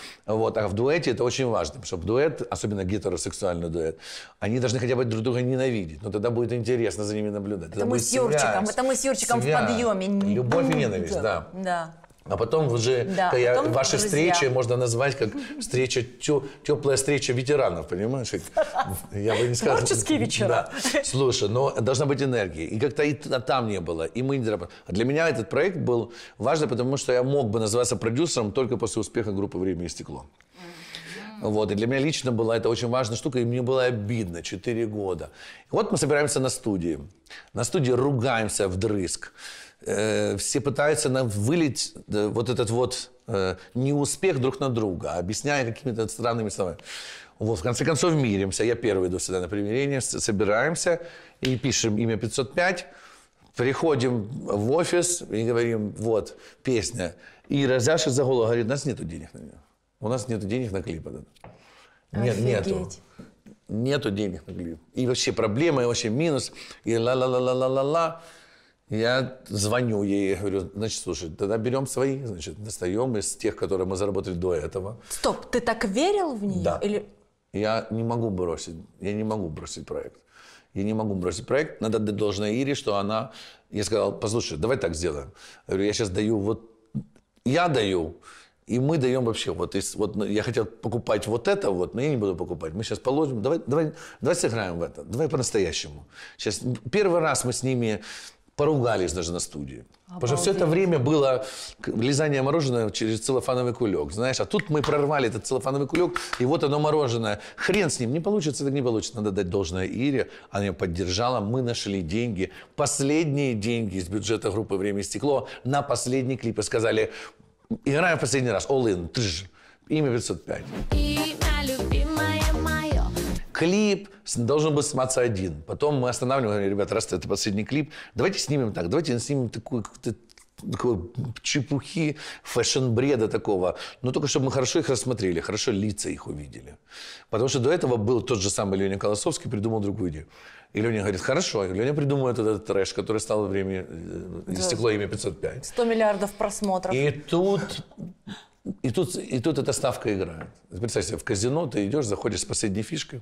[SPEAKER 1] Вот, а в дуэте это очень важно, потому что дуэт, особенно гетеросексуальный дуэт, они должны хотя бы друг друга ненавидеть. Но тогда будет интересно за ними наблюдать. Это мы с Юрчиком, это мы с Юрчиком связь, в подъеме. Любовь и ненависть, да. Да. А потом уже да, я, потом ваши друзья. встречи можно назвать как встреча тё, теплая встреча ветеранов, понимаешь? Я бы не сказал. Творческие вечера. Да. Слушай, но должна быть энергия. И как-то и там не было, и мы не доработали. А для меня этот проект был важный, потому что я мог бы называться продюсером только после успеха группы «Время и стекло». Вот, и для меня лично была это очень важная штука, и мне было обидно 4 года. И вот мы собираемся на студии. На студии ругаемся вдрызг. Э, все пытаются нам вылить э, вот этот вот э, неуспех друг на друга, объясняя какими-то странными словами. Вот, в конце концов, миримся. Я первый иду сюда на примирение, собираемся и пишем имя 505, приходим в офис и говорим, вот, песня. И Розяша за голову говорит, у нас нет денег на нее. У нас нет денег на клип этот. Нет, нету. Нету денег на клип. И вообще проблема, и вообще минус, и ла-ла-ла-ла-ла-ла-ла. Я звоню ей, говорю, значит, слушай, тогда берем свои, значит, достаем из тех, которые мы заработали до этого.
[SPEAKER 2] Стоп, ты так верил в нее?
[SPEAKER 1] Да. Или... Я не могу бросить, я не могу бросить проект. Я не могу бросить проект. Надо дать должное Ире, что она... Я сказал, послушай, давай так сделаем. Я говорю, я сейчас даю вот... Я даю, и мы даем вообще, вот, из, вот я хотел покупать вот это, вот, но я не буду покупать. Мы сейчас положим, давай, давай, давай сыграем в это, давай по-настоящему. Сейчас первый раз мы с ними поругались даже на студии. Обалдеть. Потому что все это время было лизание мороженого через целлофановый кулек, знаешь. А тут мы прорвали этот целлофановый кулек, и вот оно мороженое. Хрен с ним, не получится, так не получится. Надо дать должное Ире, она ее поддержала. Мы нашли деньги, последние деньги из бюджета группы «Время и стекло» на последний клип. И сказали, играем в последний раз, all in, тыж, имя 505.
[SPEAKER 2] Имя любви
[SPEAKER 1] клип должен был сниматься один. Потом мы останавливаем, говорим, ребята, раз это последний клип, давайте снимем так, давайте снимем такую такой чепухи, фэшн-бреда такого. Но только чтобы мы хорошо их рассмотрели, хорошо лица их увидели. Потому что до этого был тот же самый Леня Колосовский, придумал другую идею. И Леня говорит, хорошо. И Леня придумывает этот трэш, который стал время, э, да. стекло имя 505.
[SPEAKER 2] 100 миллиардов просмотров. И
[SPEAKER 1] тут и тут, и тут эта ставка играет. Представьте, себе, в казино ты идешь, заходишь с последней фишкой,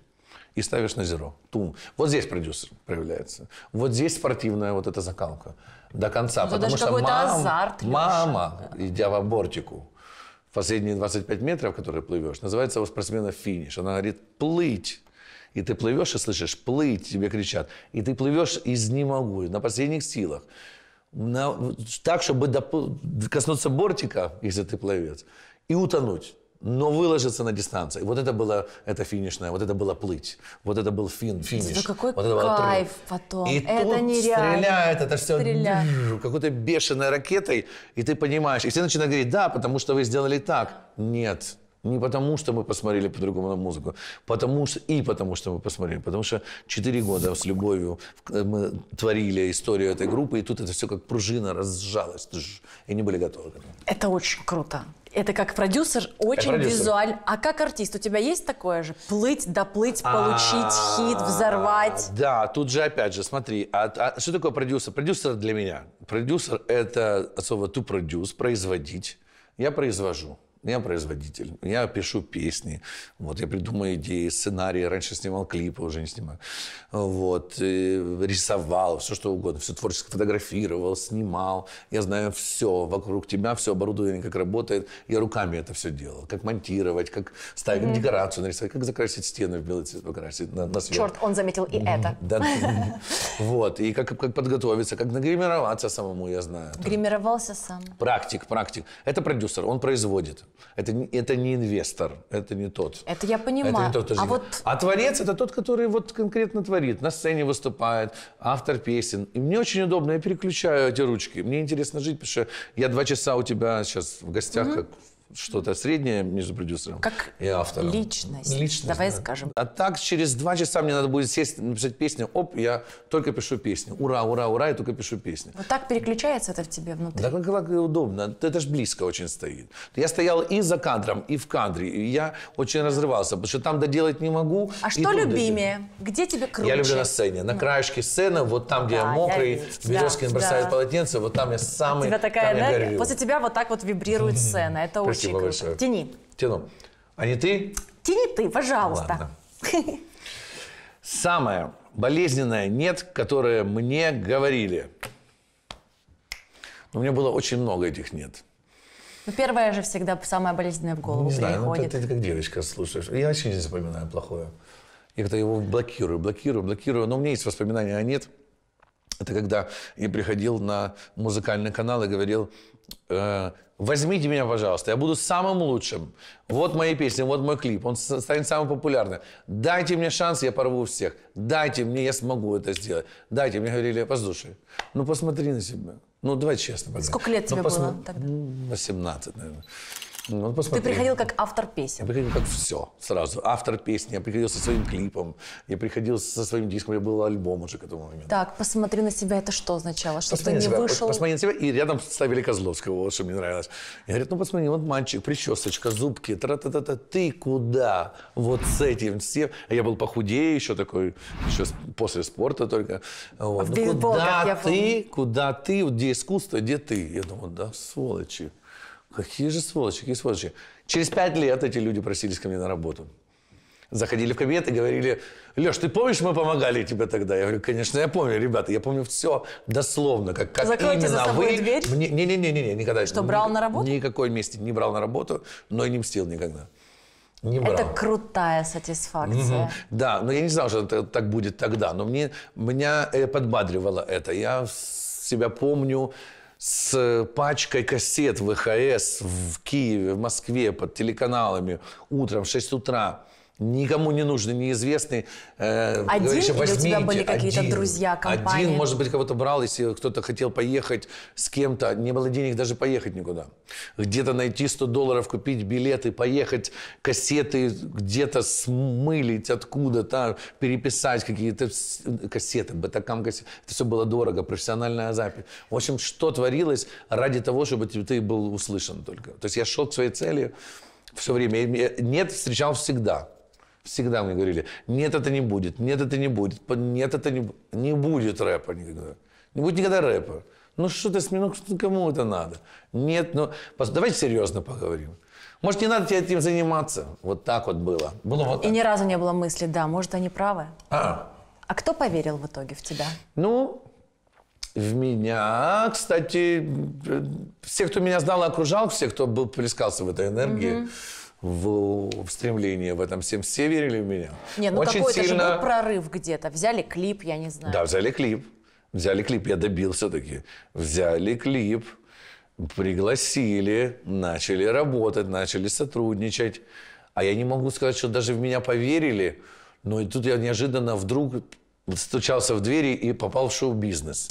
[SPEAKER 1] и ставишь на зеро. Тум. Вот здесь продюсер проявляется. Вот здесь спортивная вот эта закалка. До конца. Ну, это потому что мам, азарт, мама, Леша. идя в абортику, в последние 25 метров, которые плывешь, называется у спортсмена финиш. Она говорит, плыть. И ты плывешь и слышишь, плыть, тебе кричат. И ты плывешь из «не могу», на последних силах. На, так, чтобы доп... коснуться бортика, если ты пловец, и утонуть но выложиться на дистанции. Вот это было, это финишная, вот это было плыть, вот это был фин, финиш. Да какой вот это кайф
[SPEAKER 2] было... потом, и это тут нереально.
[SPEAKER 1] стреляет, это все Стрелять. какой-то бешеной ракетой, и ты понимаешь, и все начинают говорить, да, потому что вы сделали так. Нет, не потому, что мы посмотрели по-другому на музыку, потому что и потому, что мы посмотрели. Потому что четыре года с любовью мы творили историю этой группы, и тут это все как пружина разжалось. И не были готовы к этому.
[SPEAKER 2] Это очень круто. Это как продюсер очень продюсер. визуально. А как артист, у тебя есть такое же? Плыть, доплыть, а, получить хит, взорвать.
[SPEAKER 1] Да, тут же опять же, смотри, а, а что такое продюсер? Продюсер для меня. Продюсер это от слова to produce, производить. Я произвожу. Я производитель, я пишу песни, вот, я придумаю идеи, сценарии, раньше снимал клипы, уже не снимаю, вот, э, рисовал, все что угодно, все творчески фотографировал, снимал, я знаю все, вокруг тебя все оборудование как работает, я руками это все делал, как монтировать, как ставить mm-hmm. декорацию нарисовать, как закрасить стены в белый цвет, покрасить на, на свет. Черт,
[SPEAKER 2] он заметил и это. Да,
[SPEAKER 1] вот, и как, как подготовиться, как нагримироваться самому, я знаю.
[SPEAKER 2] Гримировался сам.
[SPEAKER 1] Практик, практик. Это продюсер, он производит. Это, это не инвестор, это не тот.
[SPEAKER 2] Это я понимаю. Это не тот, а, вот...
[SPEAKER 1] а творец это тот, который вот конкретно творит, на сцене выступает, автор песен. И мне очень удобно, я переключаю эти ручки. Мне интересно жить, потому что я два часа у тебя сейчас в гостях, угу. как что-то среднее между продюсером как и автором.
[SPEAKER 2] Личность. личность Давай да. скажем.
[SPEAKER 1] А так через два часа мне надо будет сесть, написать песню. Оп, я только пишу песню. Ура, ура, ура, я только пишу песню.
[SPEAKER 2] Вот так переключается это в тебе внутри.
[SPEAKER 1] Да как, как удобно. Это же близко очень стоит. Я стоял и за кадром, и в кадре. И я очень разрывался, потому что там доделать не могу.
[SPEAKER 2] А что любимее? Доделать. Где тебе круче? Я люблю на сцене. На ну. краешке
[SPEAKER 1] сцены, вот там, где да, я мокрый, березки да, бросает да. полотенце, вот там я самый... У тебя такая энергия. После тебя
[SPEAKER 2] вот так вот вибрирует сцена. Это очень
[SPEAKER 1] Спасибо Очень большое. Тяни. Тяну. А не ты?
[SPEAKER 2] Тяни ты, пожалуйста.
[SPEAKER 1] Ладно. Самое болезненное «нет», которое мне говорили. У меня было очень много этих «нет».
[SPEAKER 2] Ну, первое же всегда самое болезненное в голову не знаю, ну, приходит.
[SPEAKER 1] Ну, ты, ты как девочка слушаешь. Я вообще не запоминаю плохое. Я как-то его блокирую, блокирую, блокирую. Но у меня есть воспоминания, а нет – это когда я приходил на музыкальный канал и говорил, э, возьмите меня, пожалуйста, я буду самым лучшим. Вот мои песни, вот мой клип, он станет самым популярным. Дайте мне шанс, я порву всех. Дайте мне, я смогу это сделать. Дайте мне, говорили, послушай, ну посмотри на себя. Ну, давай честно. Поговорим. Сколько лет ну, тебе посмотри... было тогда? 18, наверное. Ну, Ты приходил
[SPEAKER 2] как автор песен. Я
[SPEAKER 1] приходил как все сразу. Автор песни, я приходил со своим клипом, я приходил со своим диском, у меня был альбом уже к этому моменту.
[SPEAKER 2] Так, посмотри на себя, это что означало? Что посмотри ты не себя, вышел? Посмотри на себя, и
[SPEAKER 1] рядом ставили Козловского, вот что мне нравилось. Я говорю, ну посмотри, вот мальчик, причесочка, зубки, тра та та та ты куда? Вот с этим, всем. А я был похудее еще такой, еще после спорта только. Вот. А ну, куда ты, куда ты, где искусство, где ты? Я думаю, да, сволочи. Какие же сволочи, какие сволочи. Через пять лет эти люди просились ко мне на работу. Заходили в кабинет и говорили, Леш, ты помнишь, мы помогали тебе тогда? Я говорю, конечно, я помню, ребята, я помню все дословно, как, как Закройте именно за собой вы... дверь? не, не, не, не, не, никогда. Что, брал на работу? Никакой мести не брал на работу, но и не мстил никогда. Не брал. Это
[SPEAKER 2] крутая сатисфакция. mm
[SPEAKER 1] Да, но я не знал, что это так будет тогда, но мне, меня э, подбадривало это. Я себя помню, с э, пачкой кассет ВХС в Киеве, в Москве под телеканалами утром в 6 утра никому не нужный, неизвестный. Э, Один говоришь, или у тебя были какие-то друзья,
[SPEAKER 2] компании? Один, может быть,
[SPEAKER 1] кого-то брал, если кто-то хотел поехать с кем-то. Не было денег даже поехать никуда. Где-то найти 100 долларов, купить билеты, поехать, кассеты где-то смылить откуда-то, переписать какие-то кассеты, бетакам кассеты. Это все было дорого, профессиональная запись. В общем, что творилось ради того, чтобы ты был услышан только. То есть я шел к своей цели все время. Нет, встречал всегда. Всегда мне говорили, нет, это не будет, нет, это не будет, нет, это не Не будет рэпа никогда. Не будет никогда рэпа. Ну что ты смешно, кому это надо? Нет, ну давайте серьезно поговорим. Может, не надо тебе этим заниматься? Вот так вот было. было вот так. И ни
[SPEAKER 2] разу не было мысли, да, может, они правы. А. а кто поверил в итоге в тебя?
[SPEAKER 1] Ну, в меня, кстати, э, все, кто меня знал и окружал, все, кто был, плескался в этой энергии, mm в, в стремлении в этом всем. Все верили в меня.
[SPEAKER 2] Не, ну Очень какой-то сильно... же был прорыв где-то. Взяли клип, я не знаю. Да,
[SPEAKER 1] взяли клип. Взяли клип, я добил все-таки. Взяли клип, пригласили, начали работать, начали сотрудничать. А я не могу сказать, что даже в меня поверили. Но и тут я неожиданно вдруг стучался в двери и попал в шоу-бизнес.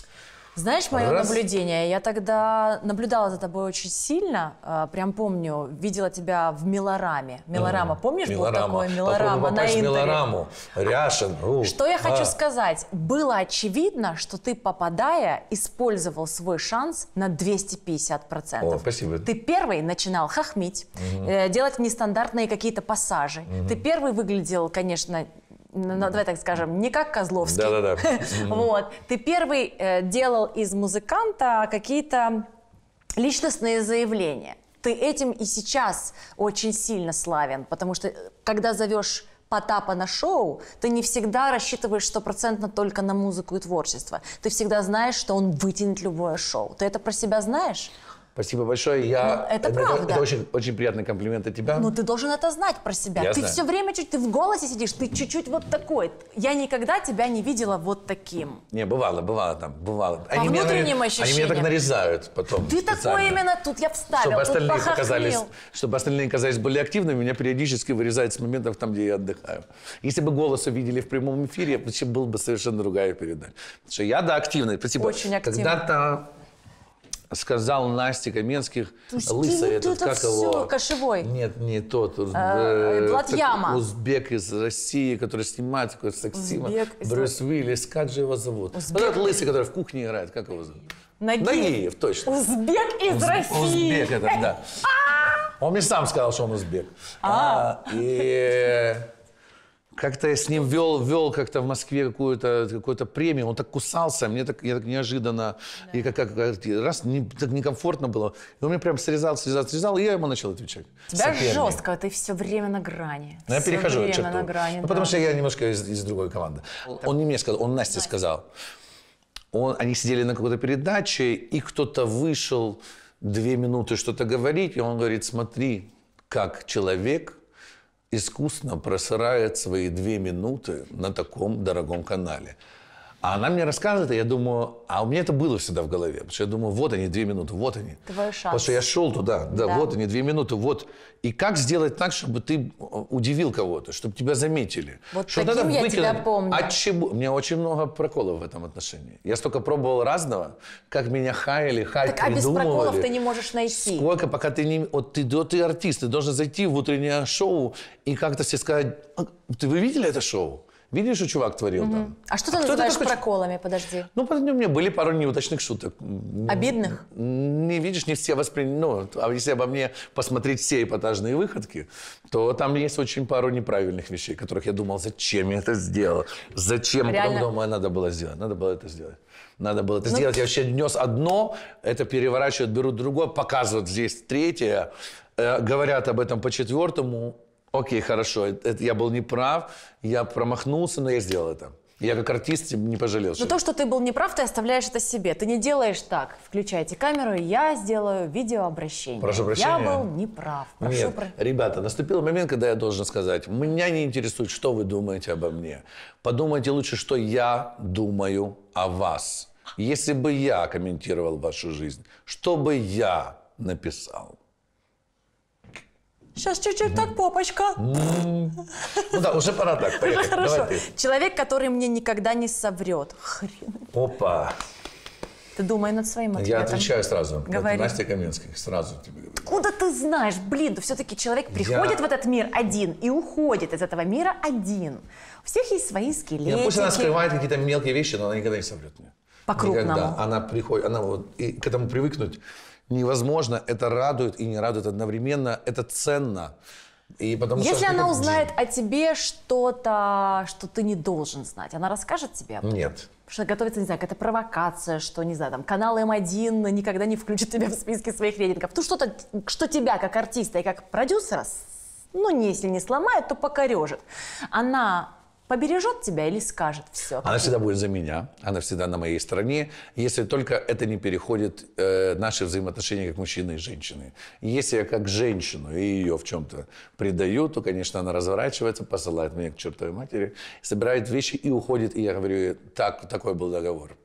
[SPEAKER 2] Знаешь, мое Раз. наблюдение, я тогда наблюдала за тобой очень сильно, а, прям помню, видела тебя в Мелораме. Мелорама, mm. помнишь, Мелорама. был такой Мелорама на Интере? Мелораму,
[SPEAKER 1] Ряшин. Ру. Что я а. хочу
[SPEAKER 2] сказать, было очевидно, что ты, попадая, использовал свой шанс на 250%. О, спасибо. Ты первый начинал хохмить, mm. делать нестандартные какие-то пассажи. Mm. Ты первый выглядел, конечно, ну, давай так скажем, не как Козловский. Да-да-да. Вот. Ты первый э, делал из музыканта какие-то личностные заявления. Ты этим и сейчас очень сильно славен, потому что э, когда зовешь Потапа на шоу, ты не всегда рассчитываешь стопроцентно только на музыку и творчество. Ты всегда знаешь, что он вытянет любое шоу. Ты это про себя знаешь?
[SPEAKER 1] Спасибо большое. Я... Ну, это, это правда. Это, очень, очень приятный комплимент от тебя. Ну, ты
[SPEAKER 2] должен это знать про себя. Я ты знаю. все время чуть ты в голосе сидишь, ты чуть-чуть вот такой. Я никогда тебя не видела вот таким.
[SPEAKER 1] Не, бывало, бывало там, бывало. По они внутренним меня, ощущениям. Они меня так нарезают потом. Ты такой именно
[SPEAKER 2] тут, я вставил, чтобы остальные тут показались,
[SPEAKER 1] Чтобы остальные казались более активными, меня периодически вырезают с моментов там, где я отдыхаю. Если бы голос увидели в прямом эфире, вообще был бы совершенно другая передача. Потому что я, да, активный. Спасибо. Очень активный. Когда-то сказал Насте Каменских, Пусти лысый этот, это как его? Кошевой. Нет, не тот. А, э, э Блатьяма. Узбек из России, который снимает такой секс-тима. Брюс Уиллис, как же его зовут? Узбек. Вот этот лысый, который в кухне играет, как его зовут?
[SPEAKER 2] Нагиев. Нагиев,
[SPEAKER 1] точно. Узбек
[SPEAKER 2] из Уз, России. Узбек этот, да. А!
[SPEAKER 1] Он мне сам сказал, что он узбек. А, а и как-то я с ним вел, вел как-то в Москве какую-то какую премию. Он так кусался, мне так, я так неожиданно. Да. И как, как раз не, так некомфортно было. И он мне прям срезал, срезал, срезал, и я ему начал отвечать. Тебя Соперник. жестко,
[SPEAKER 2] ты все время на грани. Но я перехожу время черту. на грани. Ну, да. потому что
[SPEAKER 1] я немножко из, из другой команды. Он не мне сказал, он Насте Настя. сказал. Он, они сидели на какой-то передаче, и кто-то вышел две минуты что-то говорить, и он говорит, смотри, как человек искусно просырает свои две минуты на таком дорогом канале. А она мне рассказывает, и я думаю, а у меня это было всегда в голове. Потому что я думаю, вот они, две минуты, вот они.
[SPEAKER 2] Твой шанс. Потому что я шел
[SPEAKER 1] туда, да, да, вот они, две минуты, вот. И как сделать так, чтобы ты э, удивил кого-то, чтобы тебя заметили? Вот что таким надо я выкинуть. тебя помню. От а чего? У меня очень много проколов в этом отношении. Я столько пробовал разного, как меня хаяли, хай Так а без проколов ты
[SPEAKER 2] не можешь найти.
[SPEAKER 1] Сколько, пока ты не... Вот ты, да, ты артист, ты должен зайти в утреннее шоу и как-то все сказать, «А, ты вы видели это шоу? Видишь, что чувак творил угу. там?
[SPEAKER 2] А что а ты а называешь такой... проколами? Подожди.
[SPEAKER 1] Ну, у меня были пару неудачных шуток. Обидных? Не видишь, не все восприняли. Ну, а если обо мне посмотреть все эпатажные выходки, то там есть очень пару неправильных вещей, которых я думал, зачем я это сделал? Зачем? Реально? Потом думаю, надо было сделать, надо было это сделать. Надо было это ну, сделать. Я вообще нес одно, это переворачивают, берут другое, показывают здесь третье, э, говорят об этом по четвертому, окей, хорошо, э, это я был неправ, я промахнулся, но я сделал это. Я как артист не пожалел. Но то,
[SPEAKER 2] что ты был неправ, ты оставляешь это себе. Ты не делаешь так. Включайте камеру, я сделаю видеообращение. Прошу прощения. Я был неправ. Прошу Нет, про...
[SPEAKER 1] ребята, наступил момент, когда я должен сказать, меня не интересует, что вы думаете обо мне. Подумайте лучше, что я думаю о вас. Если бы я комментировал вашу жизнь, что бы я написал?
[SPEAKER 2] Сейчас чуть-чуть так, попочка. Ну
[SPEAKER 1] да, уже пора так. Ну, хорошо.
[SPEAKER 2] Человек, который мне никогда не соврет. Хрен.
[SPEAKER 1] Опа.
[SPEAKER 2] Ты думай над своим ответом. Я отвечаю
[SPEAKER 1] сразу. Говори. Настя Каменских, сразу тебе
[SPEAKER 2] говорю. Откуда ты знаешь? Блин, ты все-таки человек приходит Я... в этот мир один и уходит из этого мира один. У всех есть свои скелетики. Нет, ну, пусть она скрывает какие-то
[SPEAKER 1] мелкие вещи, но она никогда не соврет мне.
[SPEAKER 2] По-крупному. Никогда.
[SPEAKER 1] Она приходит, она вот, и к этому привыкнуть невозможно, это радует и не радует одновременно, это ценно. И потому, Если что она как... узнает
[SPEAKER 2] о тебе что-то, что ты не должен знать, она расскажет тебе об этом? Нет. Что готовится, не знаю, какая-то провокация, что, не знаю, там, канал М1 никогда не включит тебя в списке своих рейтингов. Ты ну, что-то, что тебя, как артиста и как продюсера, ну, не, если не сломает, то покорежит. Она побережет тебя или скажет все. Она всегда
[SPEAKER 1] будет за меня, она всегда на моей стороне, если только это не переходит э, наши взаимоотношения как мужчины и женщины. Если я как женщину и ее в чем-то предаю, то, конечно, она разворачивается, посылает меня к чертовой матери, собирает вещи и уходит, и я говорю, так, такой был договор.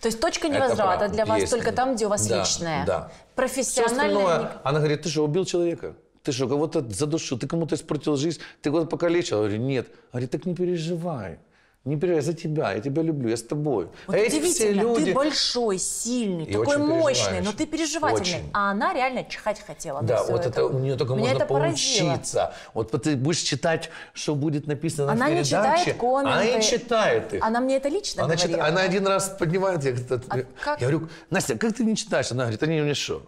[SPEAKER 2] То есть точка невозврата для вас есть. только там, где у вас да, личное. Да. Профессиональное. Все остальное,
[SPEAKER 1] она говорит, ты же убил человека ты что, кого-то задушил, ты кому-то испортил жизнь, ты кого-то покалечил? Я говорю, нет. Говорит, так не переживай. Не переживай за тебя, я тебя люблю, я с тобой. Вот а Эти все люди... ты большой,
[SPEAKER 2] сильный, и такой мощный, но ты переживательный. Очень. А она реально чихать хотела. Да, вот это, у
[SPEAKER 1] нее только Меня можно это поучиться. Вот ты будешь читать, что будет написано она на передаче. Она не читает комменты. Она не читает их. Она мне
[SPEAKER 2] это лично она говорила. Чит... Она
[SPEAKER 1] один раз поднимает, я, говорю, а я говорю, Настя, как ты не читаешь? Она говорит, они мне что?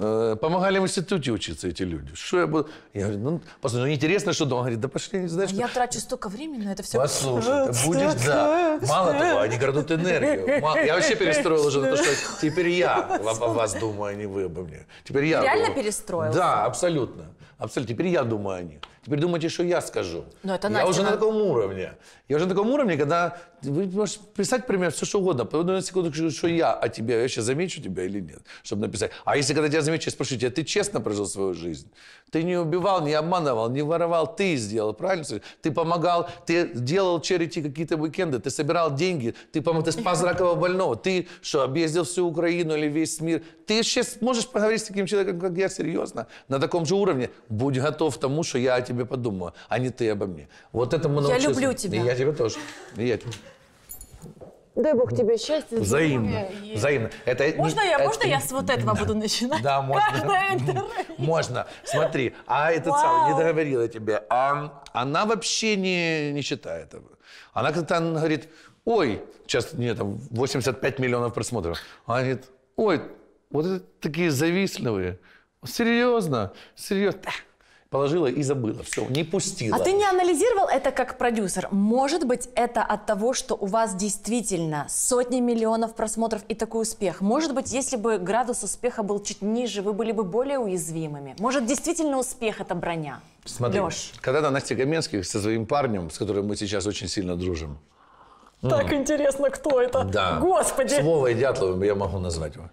[SPEAKER 1] Э, помогали в институте учиться эти люди. Что я буду? Я говорю, ну, послушай, ну интересно, что дома. говорит, да пошли, не знаешь. А я
[SPEAKER 2] трачу столько времени на это все. Послушай, ты будешь, да. Мало того, они крадут энергию. Я вообще перестроил уже на то, что теперь я о вас думаю,
[SPEAKER 1] а не вы обо мне. Теперь я. Реально думаю. перестроил? Да, абсолютно. Абсолютно. Теперь я думаю о них. Теперь думайте, что я скажу. Но
[SPEAKER 2] это я Настя, уже на таком
[SPEAKER 1] уровне. Я уже на таком уровне, когда вы можете писать, пример, все что угодно. Подумай на секунду, что я о тебе, я сейчас замечу тебя или нет, чтобы написать. А если когда тебя замечу, я спрошу тебя, ты честно прожил свою жизнь? Ты не убивал, не обманывал, не воровал, ты сделал, правильно? Ты помогал, ты делал черити какие-то уикенды, ты собирал деньги, ты, помог, ты спас ракового больного, ты что, объездил всю Украину или весь мир? Ты сейчас можешь поговорить с таким человеком, как я, серьезно, на таком же уровне? Будь готов к тому, что я о тебе подумаю, а не ты обо мне. Вот это мы научился. Я люблю тебя. И я тебя тоже. И я тебя.
[SPEAKER 2] Дай Бог тебе счастья. Взаимно. Здоровья. Взаимно.
[SPEAKER 1] Это можно не, я, это... можно я с вот этого да. буду начинать? Да, можно. Можно. Смотри, а это сам не договорила тебе. А, она вообще не, не считает этого. Она когда то говорит, ой, сейчас, нет, там 85 миллионов просмотров. Она говорит, ой, вот это такие завистливые. Серьезно? Серьезно? положила и забыла. Все, не пустила. А ты не
[SPEAKER 2] анализировал это как продюсер? Может быть, это от того, что у вас действительно сотни миллионов просмотров и такой успех? Может быть, если бы градус успеха был чуть ниже, вы были бы более уязвимыми? Может, действительно успех – это броня?
[SPEAKER 1] Смотри, Леш. когда-то Настя Каменских со своим парнем, с которым мы сейчас очень сильно дружим,
[SPEAKER 2] так интересно, кто это? Да. Господи! С Вовой
[SPEAKER 1] Дятловым я могу назвать его.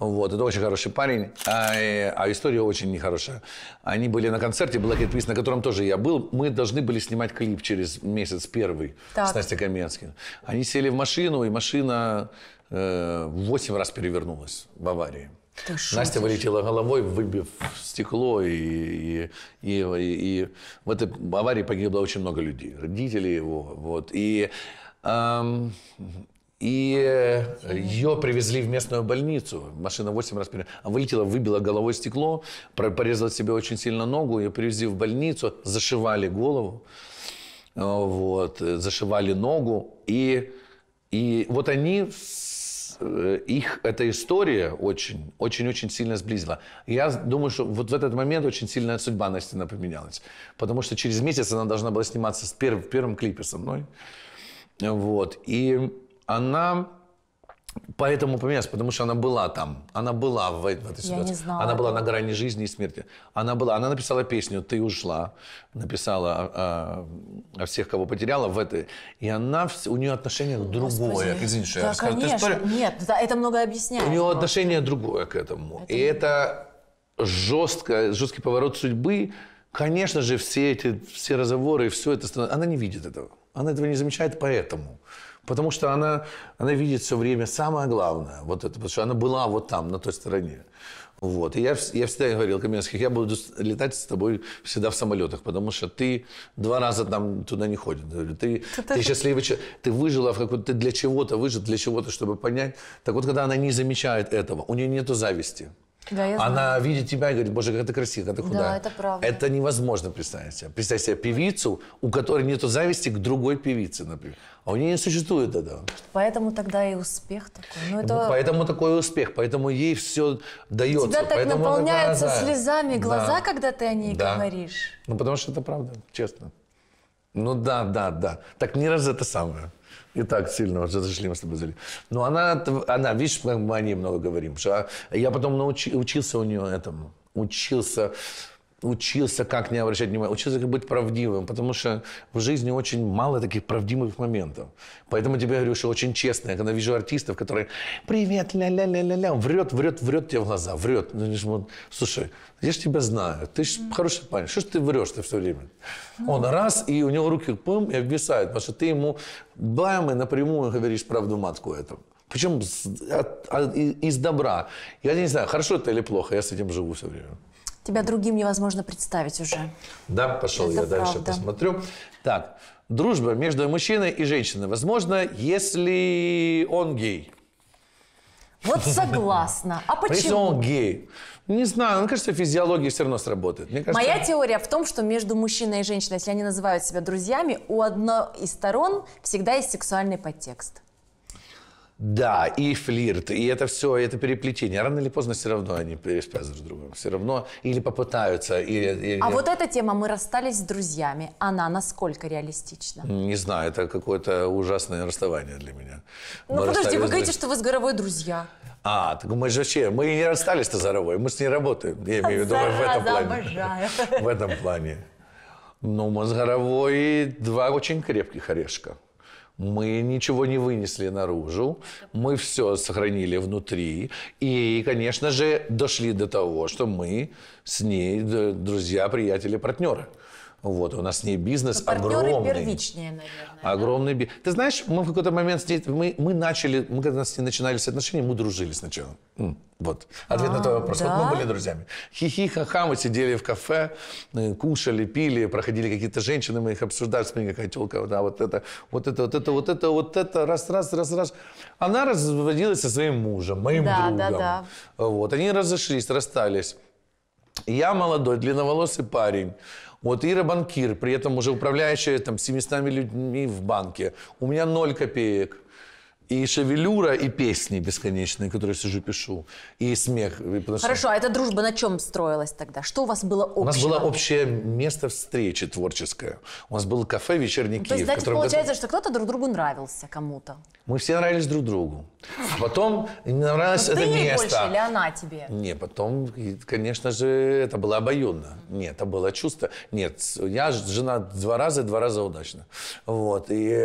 [SPEAKER 1] Вот, это очень хороший парень, а, э, а история очень нехорошая. Они были на концерте Black Eyed на котором тоже я был. Мы должны были снимать клип через месяц первый так. с Настей Каменским. Они сели в машину, и машина э, раз перевернулась в аварии. Ты Настя вылетела головой, выбив стекло, и, и, и, и в этой аварии погибло очень много людей, родители его. Вот. И и э, ее привезли в местную больницу. Машина 8 раз пере... вылетела, выбила головой стекло, порезала себе очень сильно ногу. Ее привезли в больницу, зашивали голову, э, вот, зашивали ногу. И, и вот они, э, их эта история очень, очень-очень сильно сблизила. Я думаю, что вот в этот момент очень сильная судьба Насти поменялась. Потому что через месяц она должна была сниматься в первом клипе со мной. Вот. И она Поэтому поменялась, потому что она была там, она была в, в этой ситуации. Я не знала она была на грани жизни и смерти. Она была, она написала песню "Ты ушла", написала о, а, а, о, всех, кого потеряла в этой, и она у нее отношение другое. Господи. Извини, что да, я расскажу конечно, историю.
[SPEAKER 2] Нет, да, это много объясняет. У нее просто.
[SPEAKER 1] отношение другое к этому, это... и это жестко, жесткий поворот судьбы. Конечно же, все эти все разговоры и все это, она не видит этого. Она этого не замечает поэтому. Потому что она, она видит все время самое главное. Вот это, потому что она была вот там, на той стороне. Вот. И я, я всегда говорил, Каменских, я буду летать с тобой всегда в самолетах, потому что ты два раза там туда не ходишь. Ты, ты счастливый человек, ты выжила в какой-то, ты для чего-то выжил, для чего-то, чтобы понять. Так вот, когда она не замечает этого, у нее нету зависти.
[SPEAKER 2] Да, я знаю. Она
[SPEAKER 1] видит тебя и говорит, боже, как ты красива, как ты худая. Да, это правда. Это невозможно представить себе. Представь себе певицу, у которой нет зависти к другой певице, например. А у нее не существует этого.
[SPEAKER 2] Поэтому тогда и успех такой. Ну, это... Поэтому
[SPEAKER 1] такой успех, поэтому ей все дается. тебя так поэтому наполняются глаза... слезами глаза, да.
[SPEAKER 2] когда ты о ней да. говоришь.
[SPEAKER 1] Ну, потому что это правда, честно. Ну да, да, да. Так не раз это самое. И так сильно уже зашли мы с тобой зали. Но она, она, видишь, мы о ней много говорим. Что а, я потом научился у нее этому. Учился учился, как не обращать внимания, учился как быть правдивым, потому что в жизни очень мало таких правдивых моментов. Поэтому тебе говорю, что очень честно. Я когда вижу артистов, которые «Привет, ля-ля-ля-ля-ля», врет, врет, врет тебе в глаза, врет. Ну, вот, слушай, я же тебя знаю, ты же mm. хороший парень, что ж ты врешь ты все время? Mm. Он раз, и у него руки пым, и обвисают, потому что ты ему бам, и напрямую говоришь правду матку эту, Причем из добра. Я не знаю, хорошо это или плохо, я с этим живу все время.
[SPEAKER 2] Тебя другим невозможно представить уже.
[SPEAKER 1] Да, пошел Это я правда. дальше посмотрю. Так, дружба между мужчиной и женщиной возможно, если он гей. Вот
[SPEAKER 2] согласна. А почему? Если он
[SPEAKER 1] гей. Не знаю, мне ну, кажется, физиология все равно сработает. Мне кажется... Моя теория
[SPEAKER 2] в том, что между мужчиной и женщиной, если они называют себя друзьями, у одной из сторон всегда есть сексуальный подтекст.
[SPEAKER 1] Да, и флирт, и это все, это переплетение. Рано или поздно все равно они переспят друг с другом. Все равно или попытаются, или... или... А вот
[SPEAKER 2] эта тема «Мы расстались с друзьями», она насколько реалистична?
[SPEAKER 1] Не знаю, это какое-то ужасное расставание для меня.
[SPEAKER 2] Ну, Мы подожди, вы говорите, что вы с Горовой друзья.
[SPEAKER 1] А, так мы же вообще, мы не расстались-то с Горовой, мы с ней работаем, я имею в виду в этом плане.
[SPEAKER 2] обожаю. В
[SPEAKER 1] этом плане. Ну, мы с Горовой два очень крепких орешка мы ничего не вынесли наружу, мы все сохранили внутри, и, конечно же, дошли до того, что мы с ней друзья, приятели, партнеры. Вот, у нас с ней бизнес Но ну, огромный. первичнее, наверное. Огромный бизнес. Да? Ты знаешь, мы в какой-то момент с ней, мы, мы начали, мы когда с ней начинали с отношений, мы дружили сначала. Вот. Ответ а, на твой а, вопрос. Да? Вот мы были друзьями. Хихи, хи ха ха мы сидели в кафе, э, кушали, пили, проходили какие-то женщины, мы их обсуждали, смотри, какая телка, да, вот это, вот это, вот это, вот это, вот это, раз, раз, раз, раз. Она разводилась со своим мужем, моим да, другом. Да, да. Вот. Они разошлись, расстались. Я молодой, длинноволосый парень. Вот Ира банкир, при этом уже управляющая там 700 людьми в банке. У меня ноль копеек и шевелюра, и песни бесконечные, которые я сижу пишу, и смех. Потому, Хорошо, что...
[SPEAKER 2] а эта дружба на чем строилась тогда? Что у вас было общее? У нас было общее
[SPEAKER 1] место встречи творческое. У нас было кафе «Вечерний ну, Киев». То есть, значит, получается,
[SPEAKER 2] что кто-то друг другу нравился кому-то.
[SPEAKER 1] Мы все нравились друг другу. А потом не нравилось ну, это место. Ты больше или
[SPEAKER 2] она тебе?
[SPEAKER 1] Не, потом, конечно же, это было обоюдно. Нет, это было чувство. Нет, я жена два раза, два раза удачно. Вот, и э,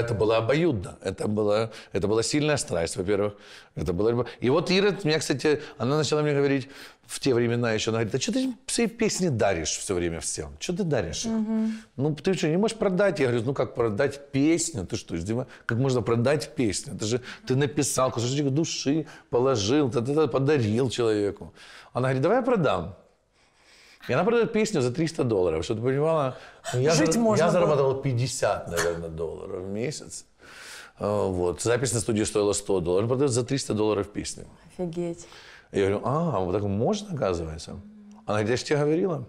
[SPEAKER 1] это было обоюдно. Это было это была сильная страсть, во-первых. Это было, И вот Ира, меня, кстати, она начала мне говорить в те времена еще, она говорит, а что ты все песни даришь все время всем? Что ты даришь их? Ну, ты что, не можешь продать? Я говорю, ну как продать песню? Ты что, Дима, как можно продать песню? Это же ты написал, кусочек души положил, ты, ты, ты подарил человеку. Она говорит, давай я продам. И она продает песню за 300 долларов, что ты понимала? Я Жить зар... можно Я зарабатывал 50, наверное, долларов в месяц. Э, вот. Запись на студии стоила 100 долларов, продает за 300 долларов песню. Офигеть. Я говорю, а, вот так можно, оказывается? Она говорит, я же тебе говорила.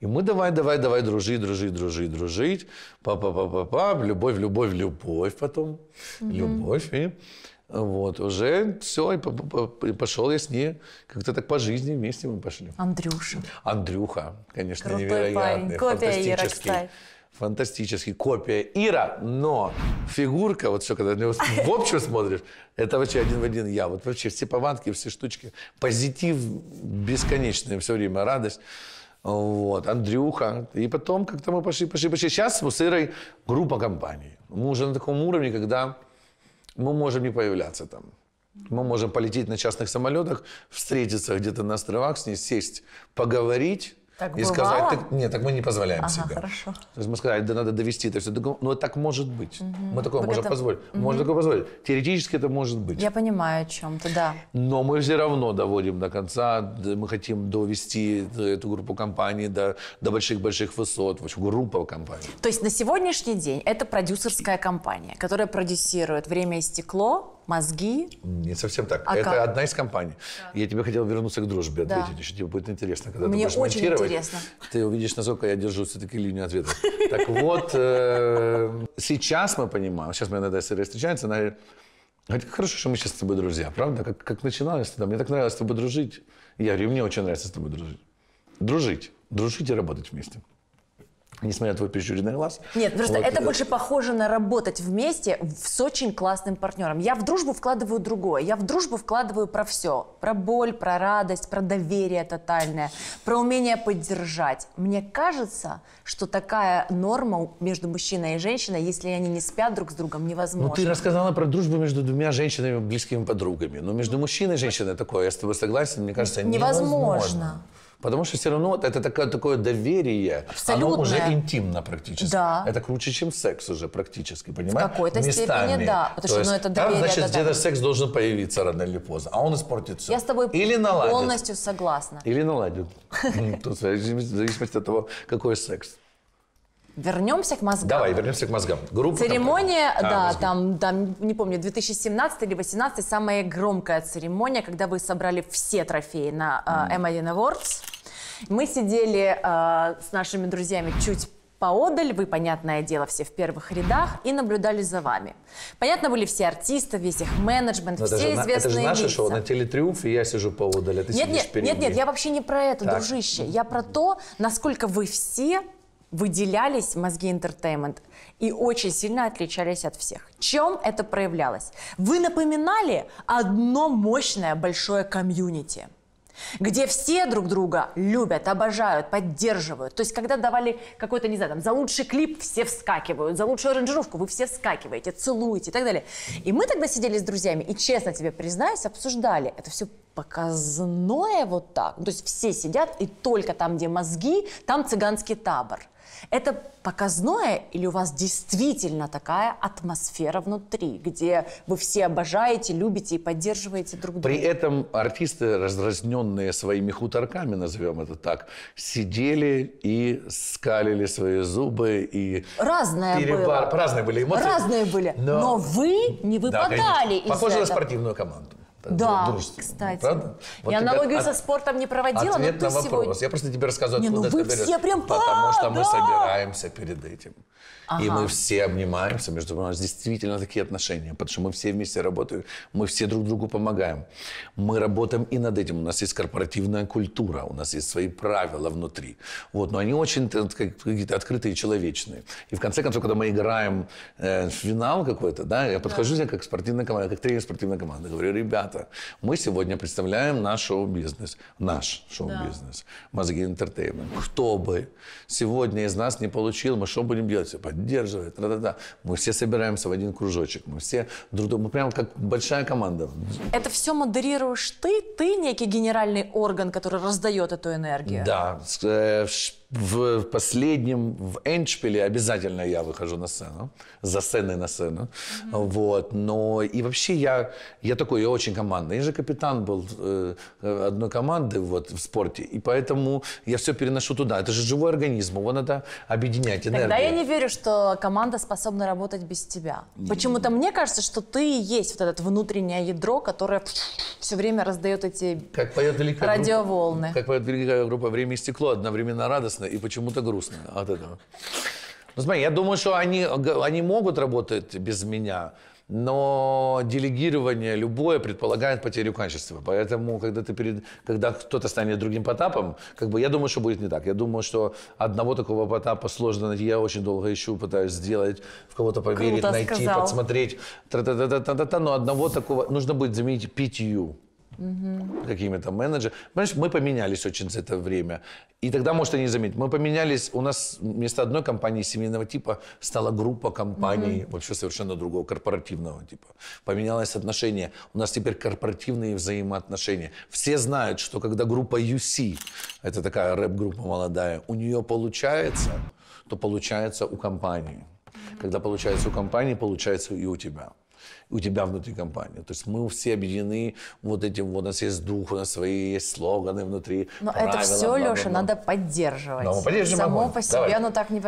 [SPEAKER 1] И мы давай, давай, давай, дружить, дружить, дружить, дружить. Папа, папа, папа, любовь, любовь, любовь потом.
[SPEAKER 2] Угу. Любовь.
[SPEAKER 1] И вот, уже все, и пошел я с ней как-то так по жизни вместе мы пошли.
[SPEAKER 2] Андрюша.
[SPEAKER 1] Андрюха, конечно, Крутой невероятный, парень. фантастический. Копия фантастический копия Ира, но фигурка, вот все, когда на него в общем смотришь, это вообще один в один я. Вот вообще все повадки, все штучки, позитив бесконечный, все время радость. Вот, Андрюха. И потом как-то мы пошли, пошли, пошли. Сейчас мы с Ирой группа компании. Мы уже на таком уровне, когда мы можем не появляться там. Мы можем полететь на частных самолетах, встретиться где-то на островах с ней, сесть, поговорить,
[SPEAKER 2] так и бывало? сказать, так,
[SPEAKER 1] нет, так мы не позволяем ага, себе.
[SPEAKER 2] Хорошо. То
[SPEAKER 1] есть мы сказали, да надо довести это все. Но ну,
[SPEAKER 2] так может быть. Угу. Мы такое Вы можем это... позволить.
[SPEAKER 1] Угу. Можно такое позволить. Теоретически это может быть.
[SPEAKER 2] Я понимаю о чем-то, да.
[SPEAKER 1] Но мы все равно доводим до конца. Мы хотим довести эту группу компаний до, до больших-больших высот. В общем, группа компаний.
[SPEAKER 2] То есть на сегодняшний день это продюсерская компания, которая продюсирует «Время и стекло», мозги.
[SPEAKER 1] Не совсем так. А это как? одна из компаний. Да. Я тебе хотел вернуться к дружбе, да. ответить. Еще тебе будет интересно, когда Мне ты будешь очень монтировать. Интересно. Ты увидишь, насколько я держу все-таки линию ответа. Так вот, э, сейчас мы понимаем, сейчас мы иногда встречаемся, она говорит, как хорошо, что мы сейчас с тобой друзья, правда? Как, как начиналось тогда, мне так нравилось с тобой дружить. Я говорю, мне очень нравится с тобой дружить. Дружить. Дружить и работать вместе несмотря на твой прищуренный глаз. Нет, ну просто вот. это э, больше
[SPEAKER 2] похоже на работать вместе с очень классным партнером. Я в дружбу вкладываю другое. Я в дружбу вкладываю про все. Про боль, про радость, про доверие тотальное, про умение поддержать. Мне кажется, что такая норма между мужчиной и женщиной, если они не спят друг с другом, невозможно. Ну, ты рассказала про
[SPEAKER 1] дружбу между двумя женщинами, близкими подругами. Но между мужчиной и женщиной такое, я с тобой согласен, мне кажется, невозможно. невозможно. Потому что все равно это такое, такое доверие. Абсолютно. Оно уже интимно практически. Да. Это круче, чем секс уже практически, понимаешь? В какой-то Местами. степени, да. Потому что ну, есть, ну, это доверие. Там, значит, где-то да. секс должен появиться рано или поздно, а он испортит все. Я с
[SPEAKER 2] тобой или наладит. полностью согласна.
[SPEAKER 1] Или наладит. Тут в зависимости от того, какой секс.
[SPEAKER 2] Вернемся
[SPEAKER 1] к мозгам. Давай, вернемся к мозгам.
[SPEAKER 2] Группа церемония, там, да, а, там, там, не помню, 2017 или 2018, самая громкая церемония, когда вы собрали все трофеи на а, uh, M1 Awards. Мы сидели э, с нашими друзьями чуть поодаль, вы, понятное дело, все в первых рядах и наблюдали за вами. Понятно были все артисты, весь их менеджмент, Но все это же, Это же наше лица. шоу
[SPEAKER 1] на телетриумфе, я сижу поодаль, а ты нет, сидишь нет, Нет, нет, я
[SPEAKER 2] вообще не про это, так. дружище. Я про то, насколько вы все выделялись мозги интертеймент и очень сильно отличались от всех. Чем это проявлялось? Вы напоминали одно мощное большое комьюнити – где все друг друга любят, обожают, поддерживают. То есть, когда давали какой-то, не знаю, там, за лучший клип все вскакивают, за лучшую аранжировку вы все вскакиваете, целуете и так далее. И мы тогда сидели с друзьями и, честно тебе признаюсь, обсуждали. Это все показное вот так. Ну, то есть все сидят, и только там, где мозги, там цыганский табор. Это показное или у вас действительно такая атмосфера внутри, где вы все обожаете, любите и поддерживаете друг друга? При
[SPEAKER 1] этом артисты, раздразненные своими хуторками, назовем это так, сидели и скалили свои зубы и...
[SPEAKER 2] Разное перебар... было. Разные были эмоции. Разные были. Но, Но вы не выпадали да, конечно. Похоже на
[SPEAKER 1] спортивную команду. Э, да,
[SPEAKER 2] кстати. Правда? Вот я аналогию от... со спортом не проводила, Ответ но на вопрос. Сегодня...
[SPEAKER 1] Я просто тебе рассказываю, не, откуда ну вы это все прям... Потому что «А, да! мы собираемся перед этим. И мы все обнимаемся, между у нас действительно такие отношения, потому что мы все вместе работаем, мы все друг другу помогаем. Мы работаем и над этим. У нас есть корпоративная культура, у нас есть свои правила внутри. Вот, но они очень какие-то открытые, человечные. И в конце концов, когда мы играем э, финал какой-то, да, я подхожу да. как спортивная команда, как тренер спортивной команды, говорю, ребята, мы сегодня представляем наш шоу-бизнес, наш шоу-бизнес, да. мозги интертеймент. Кто бы сегодня из нас не получил, мы что будем делать? поддерживает, да-да-да, Мы все собираемся в один кружочек, мы все друг другу, мы прям как большая команда.
[SPEAKER 2] Это все модерируешь ты? Ты некий генеральный орган, который раздает эту энергию?
[SPEAKER 1] Да. Э, в последнем, в эндшпиле обязательно я выхожу на сцену, за сценой на сцену. Mm-hmm. Вот, но и вообще я, я такой, я очень командный. Я же капитан был э, одной команды вот, в спорте, и поэтому я все переношу туда. Это же живой организм, его надо объединять, энергию. Тогда я не
[SPEAKER 2] верю, что команда способна работать без тебя. Почему-то мне кажется, что ты и есть вот это внутреннее ядро, которое все время раздает эти как поет великая радиоволны. Группа, как
[SPEAKER 1] поет великая группа «Время и стекло», одновременно радостно интересно и почему-то грустно от этого. Ну, смотри, я думаю, что они, они могут работать без меня, но делегирование любое предполагает потерю качества. Поэтому, когда, ты перед, когда кто-то станет другим Потапом, как бы, я думаю, что будет не так. Я думаю, что одного такого Потапа сложно найти. Я очень долго ищу, пытаюсь сделать, в кого-то поверить, Круто найти, сказал. подсмотреть. Та -та -та но одного такого нужно будет заменить пятью угу. какими-то менеджерами. Понимаешь, мы поменялись очень за это время. И тогда, может, они заметить. Мы поменялись, у нас вместо одной компании семейного типа стала группа компаний угу. вообще совершенно другого, корпоративного типа. Поменялось отношение. У нас теперь корпоративные взаимоотношения. Все знают, что когда группа UC, это такая рэп-группа молодая, у нее получается, то получается у компании. Когда получается у компании, получается и у тебя у тебя внутри компании. То есть мы все объединены вот этим, вот у нас есть дух, у нас свои есть слоганы внутри. Но правила, это все, бла, бла, бла. Леша,
[SPEAKER 2] надо поддерживать. Но мы Само огонь. по себе, Давай. ну так не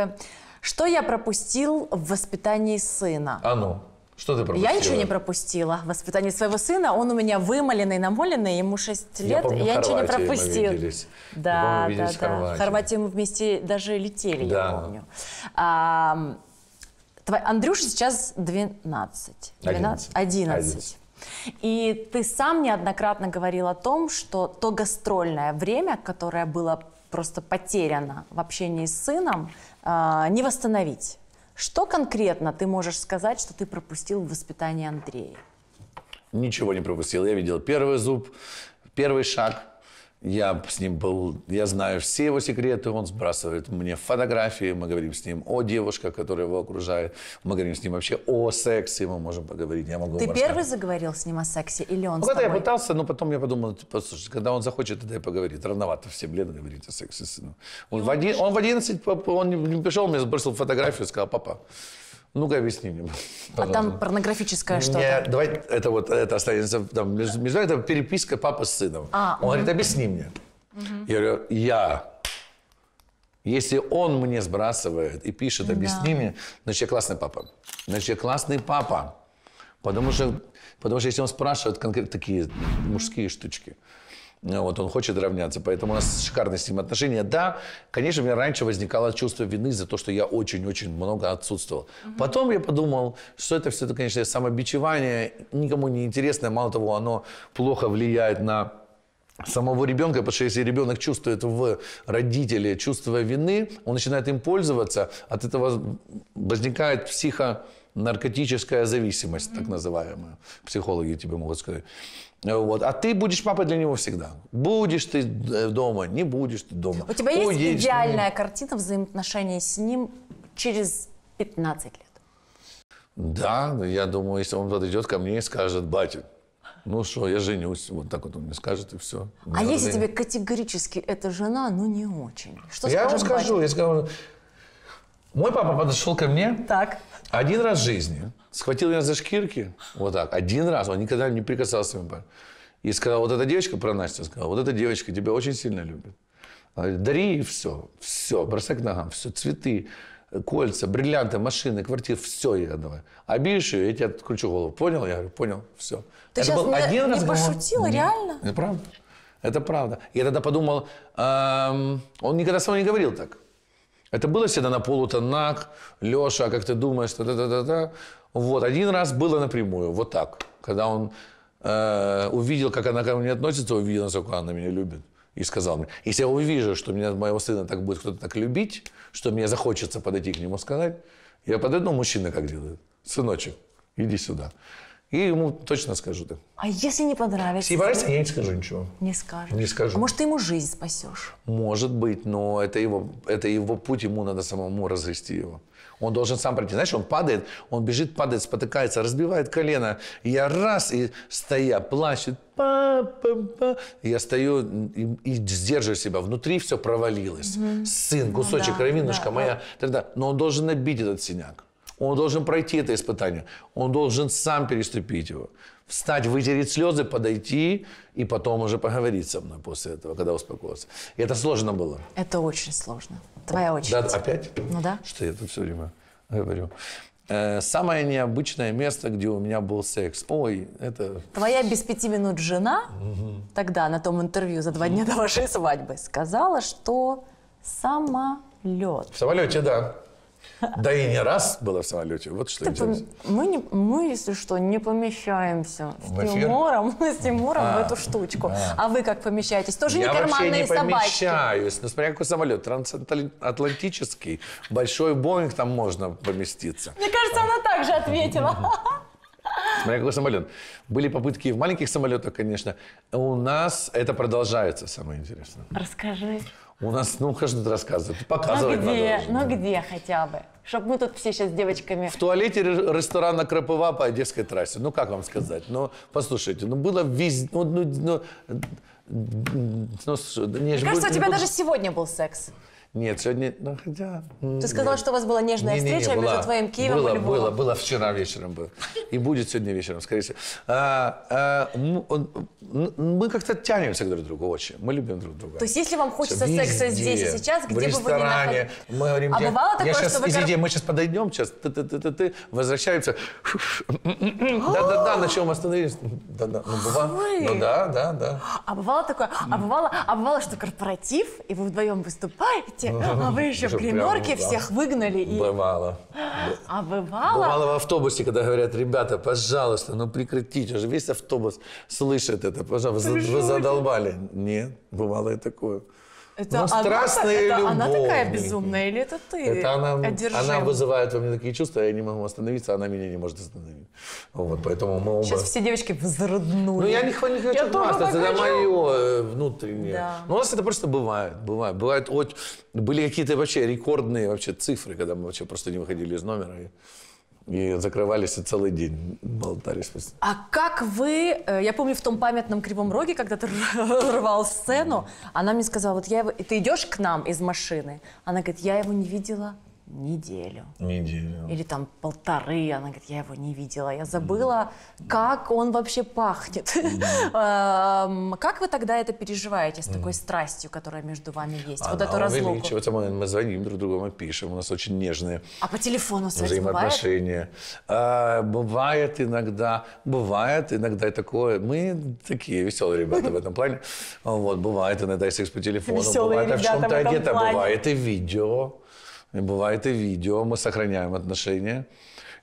[SPEAKER 2] Что я пропустил в воспитании сына? А ну.
[SPEAKER 1] Что ты пропустила? Я ничего не
[SPEAKER 2] пропустила. Воспитание своего сына, он у меня вымаленный, намоленный, ему 6 лет, я, помню, я ничего не пропустил. Мы Да, мы, да, да. В Хорватии мы вместе даже летели, да. я помню. А, Твой, Андрюша сейчас 12. 12 11. 11. И ты сам неоднократно говорил о том, что то гастрольное время, которое было просто потеряно в общении с сыном, а, не восстановить. Что конкретно ты можешь сказать, что ты пропустил в воспитании Андрея?
[SPEAKER 1] Ничего не пропустил. Я видел первый зуб, первый шаг, я с ним был, я знаю все его секреты, он сбрасывает мне фотографии, мы говорим с ним о девушках, которые его окружают, мы говорим с ним вообще о сексе, мы можем поговорить, я могу... Ты рассказать. первый
[SPEAKER 2] заговорил с ним о сексе или он ну, Когда я
[SPEAKER 1] пытался, но потом я подумал, послушай, типа, когда он захочет, тогда я поговорю. рановато все, лет говорить о сексе с сыном. Ну, он, в, один, он в 11, он не пришел, мне сбросил фотографию, и сказал, папа, ну-ка, объясни мне. А там
[SPEAKER 2] порнографическое что-то? Не,
[SPEAKER 1] Давай это вот это останется там, между, между это переписка папы с сыном. А, он угу. говорит, объясни мне. Угу. Я говорю, я. Если он мне сбрасывает и пишет, объясни да. мне, значит, я классный папа. Значит, я классный папа. Потому что, потому что если он спрашивает конкретно такие мужские штучки, ну, вот он хочет равняться, поэтому у нас шикарные с ним отношения. Да, конечно, у меня раньше возникало чувство вины за то, что я очень-очень много отсутствовал. Угу. Потом я подумал, что это все, конечно, самобичевание, никому не интересно, мало того, оно плохо влияет на самого ребенка, потому что если ребенок чувствует в родителе чувство вины, он начинает им пользоваться, от этого возникает психонаркотическая зависимость, mm-hmm. так называемая. Психологи тебе могут сказать. Вот. А ты будешь папой для него всегда. Будешь ты э, дома, не будешь ты дома. У тебя есть Уедешь идеальная
[SPEAKER 2] ну. картина взаимоотношений с ним через 15 лет?
[SPEAKER 1] Да, я думаю, если он подойдет ко мне и скажет, батя, ну что, я женюсь, вот так вот он мне скажет, и все. А Надо если тебе
[SPEAKER 2] категорически эта жена, ну не очень? Что я ему скажу,
[SPEAKER 1] батя? я скажу, мой папа подошел ко мне так. один раз в жизни, схватил меня за шкирки, вот так, один раз, он никогда не прикасался к мне. И сказал, вот эта девочка про Настю, сказал, вот эта девочка тебя очень сильно любит. Она говорит, дари и все, все, бросай к ногам, все, цветы, кольца, бриллианты, машины, квартиры, все ей отдавай. Обидишь а ее, я тебе отключу голову. Понял? Я говорю, понял, все. Ты Это был не, один не разговор. пошутил, реально? Это правда. Это правда. Я тогда подумал, эм, он никогда со мной не говорил так. Это было всегда на полутонах, Леша, а как ты думаешь, та-та-та-та-та. Вот, один раз было напрямую, вот так. Когда он э, увидел, как она ко мне относится, увидел, насколько она меня любит. И сказал мне, если я увижу, что меня, моего сына так будет кто-то так любить, что мне захочется подойти к нему сказать, я подойду, мужчина как делает, сыночек, иди сюда. И ему точно скажу ты.
[SPEAKER 2] А если не понравится? Если понравится, я не
[SPEAKER 1] скажу ничего.
[SPEAKER 2] Не скажу. Не скажу. А может, ты ему жизнь спасешь?
[SPEAKER 1] Может быть, но это его, это его путь, ему надо самому развести его. Он должен сам пройти. Знаешь, он падает, он бежит, падает, спотыкается, разбивает колено. И я раз, и стоя, плачет. Па -па -па. я стою и, и сдерживаю себя. Внутри все провалилось. Угу. Сын, ну кусочек, ну, да, кровинушка да, моя. Да. Тогда. Но он должен набить этот синяк. Он должен пройти это испытание. Он должен сам переступить его встать, вытереть слезы, подойти и потом уже поговорить со мной после этого, когда успокоился. И это сложно было.
[SPEAKER 2] Это очень сложно. Твоя очередь. Да, опять? Ну да.
[SPEAKER 1] Что я тут все время говорю. Э, самое необычное место, где у меня был секс. Ой, это...
[SPEAKER 2] Твоя без пяти минут жена угу. тогда на том интервью за два дня до вашей свадьбы сказала, что самолет. В самолете, да.
[SPEAKER 1] Да и не раз было в самолете. Вот что
[SPEAKER 2] типа, интересно. Мы, не, мы, если что, не помещаемся с Тимуром, с Тимуром а, в эту штучку. А. а вы как помещаетесь? Тоже Я не карманные собаки? Я вообще не
[SPEAKER 1] помещаюсь. Ну, смотря какой самолет. Трансатлантический. Большой Боинг там можно поместиться.
[SPEAKER 2] Мне кажется, она так же ответила.
[SPEAKER 1] Смотря какой самолет. Были попытки и в маленьких самолетах, конечно. У нас это продолжается, самое интересное.
[SPEAKER 2] Расскажи.
[SPEAKER 1] У нас, ну, каждый рассказывает. Показывать но где,
[SPEAKER 2] надо. Уже, где хотя бы? Чтоб мы тут все сейчас с девочками... В
[SPEAKER 1] туалете ресторана Крапова по Одесской трассе. Ну, как вам сказать? Ну, послушайте, ну, было везде... Ну, ну, ну, ну, ну, Мне кажется, у тебя даже
[SPEAKER 2] сегодня был секс.
[SPEAKER 1] Нет, сегодня, ну хотя... Ты сказала,
[SPEAKER 2] что у вас была нежная не, встреча не, не, была, между твоим Киевом было, и Львовом. Было,
[SPEAKER 1] было, вчера вечером было. И будет сегодня вечером, скорее всего. А, а, мы как-то тянемся друг к другу очень. Мы любим друг друга.
[SPEAKER 2] То есть если вам хочется Везде, секса здесь и сейчас, где бы вы ни находились?
[SPEAKER 1] Мы говорим, а я, бывало такое, я сейчас, что вы... Извините, мы сейчас подойдем, сейчас ты, ты, ты, ты, ты, возвращаемся. Да-да-да, на чем остановились? Да-да, ну бывало. Ну да, да, да.
[SPEAKER 2] А бывало такое, а бывало, а бывало, что корпоратив, и вы вдвоем выступаете, Слушайте, а вы еще при гримерке всех выгнали? И... Бывало. А бывало? Бывало
[SPEAKER 1] в автобусе, когда говорят, ребята, пожалуйста, ну прекратите, уже весь автобус слышит это, пожалуйста, вы задолбали. Нет, бывало и такое.
[SPEAKER 2] Это У нас она, страстная это любовь. Она такая безумная или это ты это она, Она вызывает
[SPEAKER 1] во мне такие чувства, я не могу остановиться, она меня не может остановить. Вот, поэтому мы оба... Сейчас все девочки возроднули. Ну, я не, хочу я хвастаться, это мое э, внутреннее. Да. Но ну, у нас это просто бывает, бывает. Бывает, были какие-то вообще рекордные вообще цифры, когда мы вообще просто не выходили из номера. И... И закрывались и целый день болтались.
[SPEAKER 2] А как вы... Э, я помню, в том памятном Кривом Роге, когда ты рвал сцену, она мне сказала, вот я его... Ты идешь к нам из машины? Она говорит, я его не видела неделю. Неделю. Или там полторы. Она говорит, я его не видела, я забыла, mm. как он вообще пахнет. Mm. как вы тогда это переживаете с такой mm. страстью, которая между вами есть? Она вот эту разлуку. увеличивается.
[SPEAKER 1] Мы, мы звоним друг другу, мы пишем. У нас очень нежные
[SPEAKER 2] а по телефону взаимоотношения.
[SPEAKER 1] Бывает? А, бывает иногда. Бывает иногда и такое. Мы такие веселые ребята в этом плане. Вот, бывает иногда секс по телефону. Веселые бывает, ребята а в чем-то одета. Бывает и видео. И бывает и видео, мы сохраняем отношения.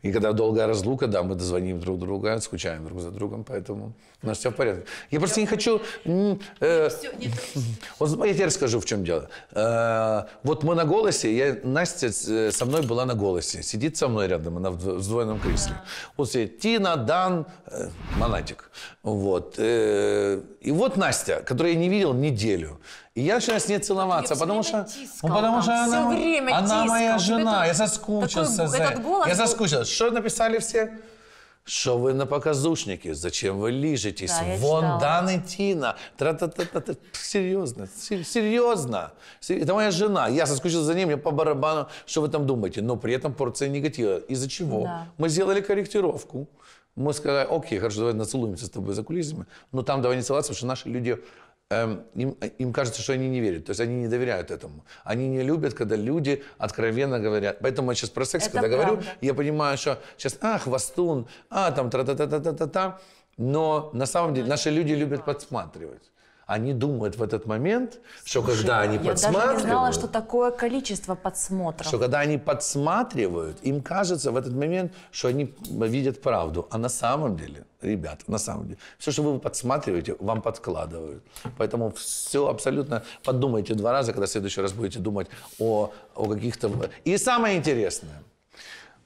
[SPEAKER 1] И когда долгая разлука, да, мы дозвоним друг друга, скучаем друг за другом, поэтому у нас все в порядке. Я просто не хочу... Э, вот я тебе расскажу, в чем дело. Э, вот мы на голосе, я, Настя э, со мной была на голосе, сидит со мной рядом, она в сдвоенном кресле. Вот сидит Тина, Дан, э, Монатик. Вот. Э, и вот Настя, которую я не видел неделю. И я начинаю с ней целоваться, потому что, ну, потому что она, время она моя жена. я соскучился такой, за голос Я соскучился. Что написали все? Что вы на показушнике? Зачем вы лижетесь? Да, Вон Дан и Тина. Тра -та -та -та -та. Серьезно, серьезно. Это моя жена. Я соскучился за ней, мне по барабану. Что вы там думаете? Но при этом порция негатива. Из-за чего? Да. Мы сделали корректировку. Мы сказали, окей, хорошо, давай нацелуемся с тобой за кулисами, но там давай не целоваться, потому что наши люди Эм, им, э, им кажется, что они не верят, то есть они не доверяют этому. Они не любят, когда люди откровенно говорят. Поэтому я сейчас про секс, Это когда правда. говорю, я понимаю, что сейчас, а, хвостун, а, там, та та та та та та Но на самом деле наши люди любят подсматривать они думают в этот момент, что когда они я подсматривают... Я даже не знала, что
[SPEAKER 2] такое количество подсмотров. Что
[SPEAKER 1] когда они подсматривают, им кажется в этот момент, что они видят правду. А на самом деле, ребята, на самом деле, все, что вы подсматриваете, вам подкладывают. Поэтому все абсолютно подумайте два раза, когда в следующий раз будете думать о, о каких-то... И самое интересное –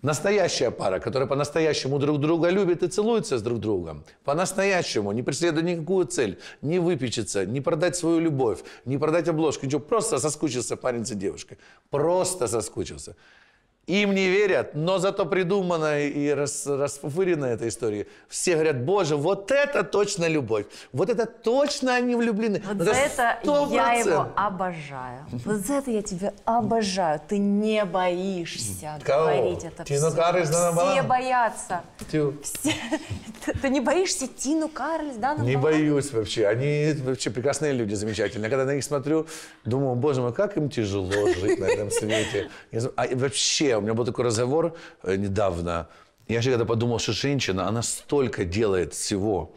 [SPEAKER 1] Настоящая пара, которая по-настоящему друг друга любит и целуется с друг другом, по-настоящему, не преследуя никакую цель, не выпечется, не продать свою любовь, не продать обложку, ничего, просто соскучился парень за девушкой, просто соскучился. Им не верят, но зато придумана и рас, расфуфырена эта история. Все говорят, боже, вот это точно любовь. Вот
[SPEAKER 2] это точно они влюблены. Вот за это 100%. я его обожаю. Вот за это я тебя обожаю. Ты не боишься Кого? говорить это Тину все. Все боятся. Тю. Все. Ты не боишься Тину Карльс, да? Не
[SPEAKER 1] боюсь вообще. Они вообще прекрасные люди, замечательные. Когда на них смотрю, думаю, боже мой, как им тяжело жить на этом свете. А вообще у меня был такой разговор э, недавно. Я же когда подумал, что женщина, она столько делает всего.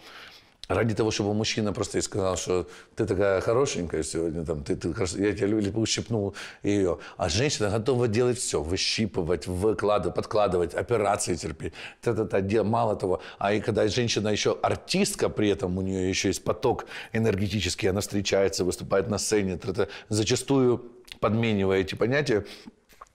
[SPEAKER 1] Ради того, чтобы мужчина просто и сказал, что ты такая хорошенькая сегодня, там, ты, ты, я тебя люблю, ущипнул ее. А женщина готова делать все, выщипывать, выкладывать, подкладывать, операции терпеть, та -та -та, мало того. А и когда женщина еще артистка, при этом у нее еще есть поток энергетический, она встречается, выступает на сцене, та это зачастую подменивая эти понятия,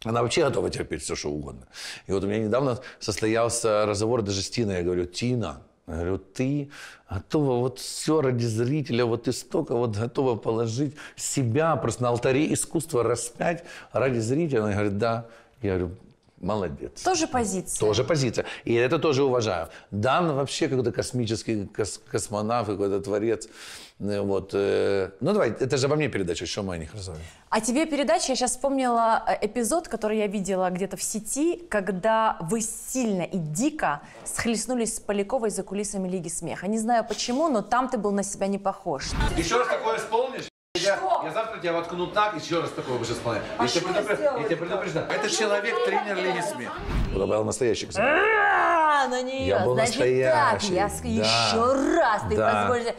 [SPEAKER 1] она вообще готова терпеть все, что угодно. И вот у меня недавно состоялся разговор даже с Тиной. Я говорю, Тина, я говорю, ты готова вот все ради зрителя, вот ты столько вот готова положить себя просто на алтаре искусства распять ради зрителя. Она говорит, да. Я говорю, молодец.
[SPEAKER 2] Тоже позиция. Тоже
[SPEAKER 1] позиция. И это тоже уважаю. Дан вообще какой-то космический кос космонавт, какой-то творец. Э, вот. Э, ну, давай, это же обо мне передача, Что мы о них разговариваем.
[SPEAKER 2] А тебе передача, я сейчас вспомнила э, эпизод, который я видела где-то в сети, когда вы сильно и дико схлестнулись с Поляковой за кулисами Лиги Смеха. Не знаю почему, но там ты был на себя не похож. Еще
[SPEAKER 1] раз такое исполнишь? Я, я завтра тебя воткну так, еще раз такого уже исполняю. А я, тебя предупр... А я тебя предупреждаю. Это человек, тренер Лени Смит. Добавил настоящий
[SPEAKER 2] на нее. Ну я был Значит, настоящий. так, я да. еще раз ты да. позволишь.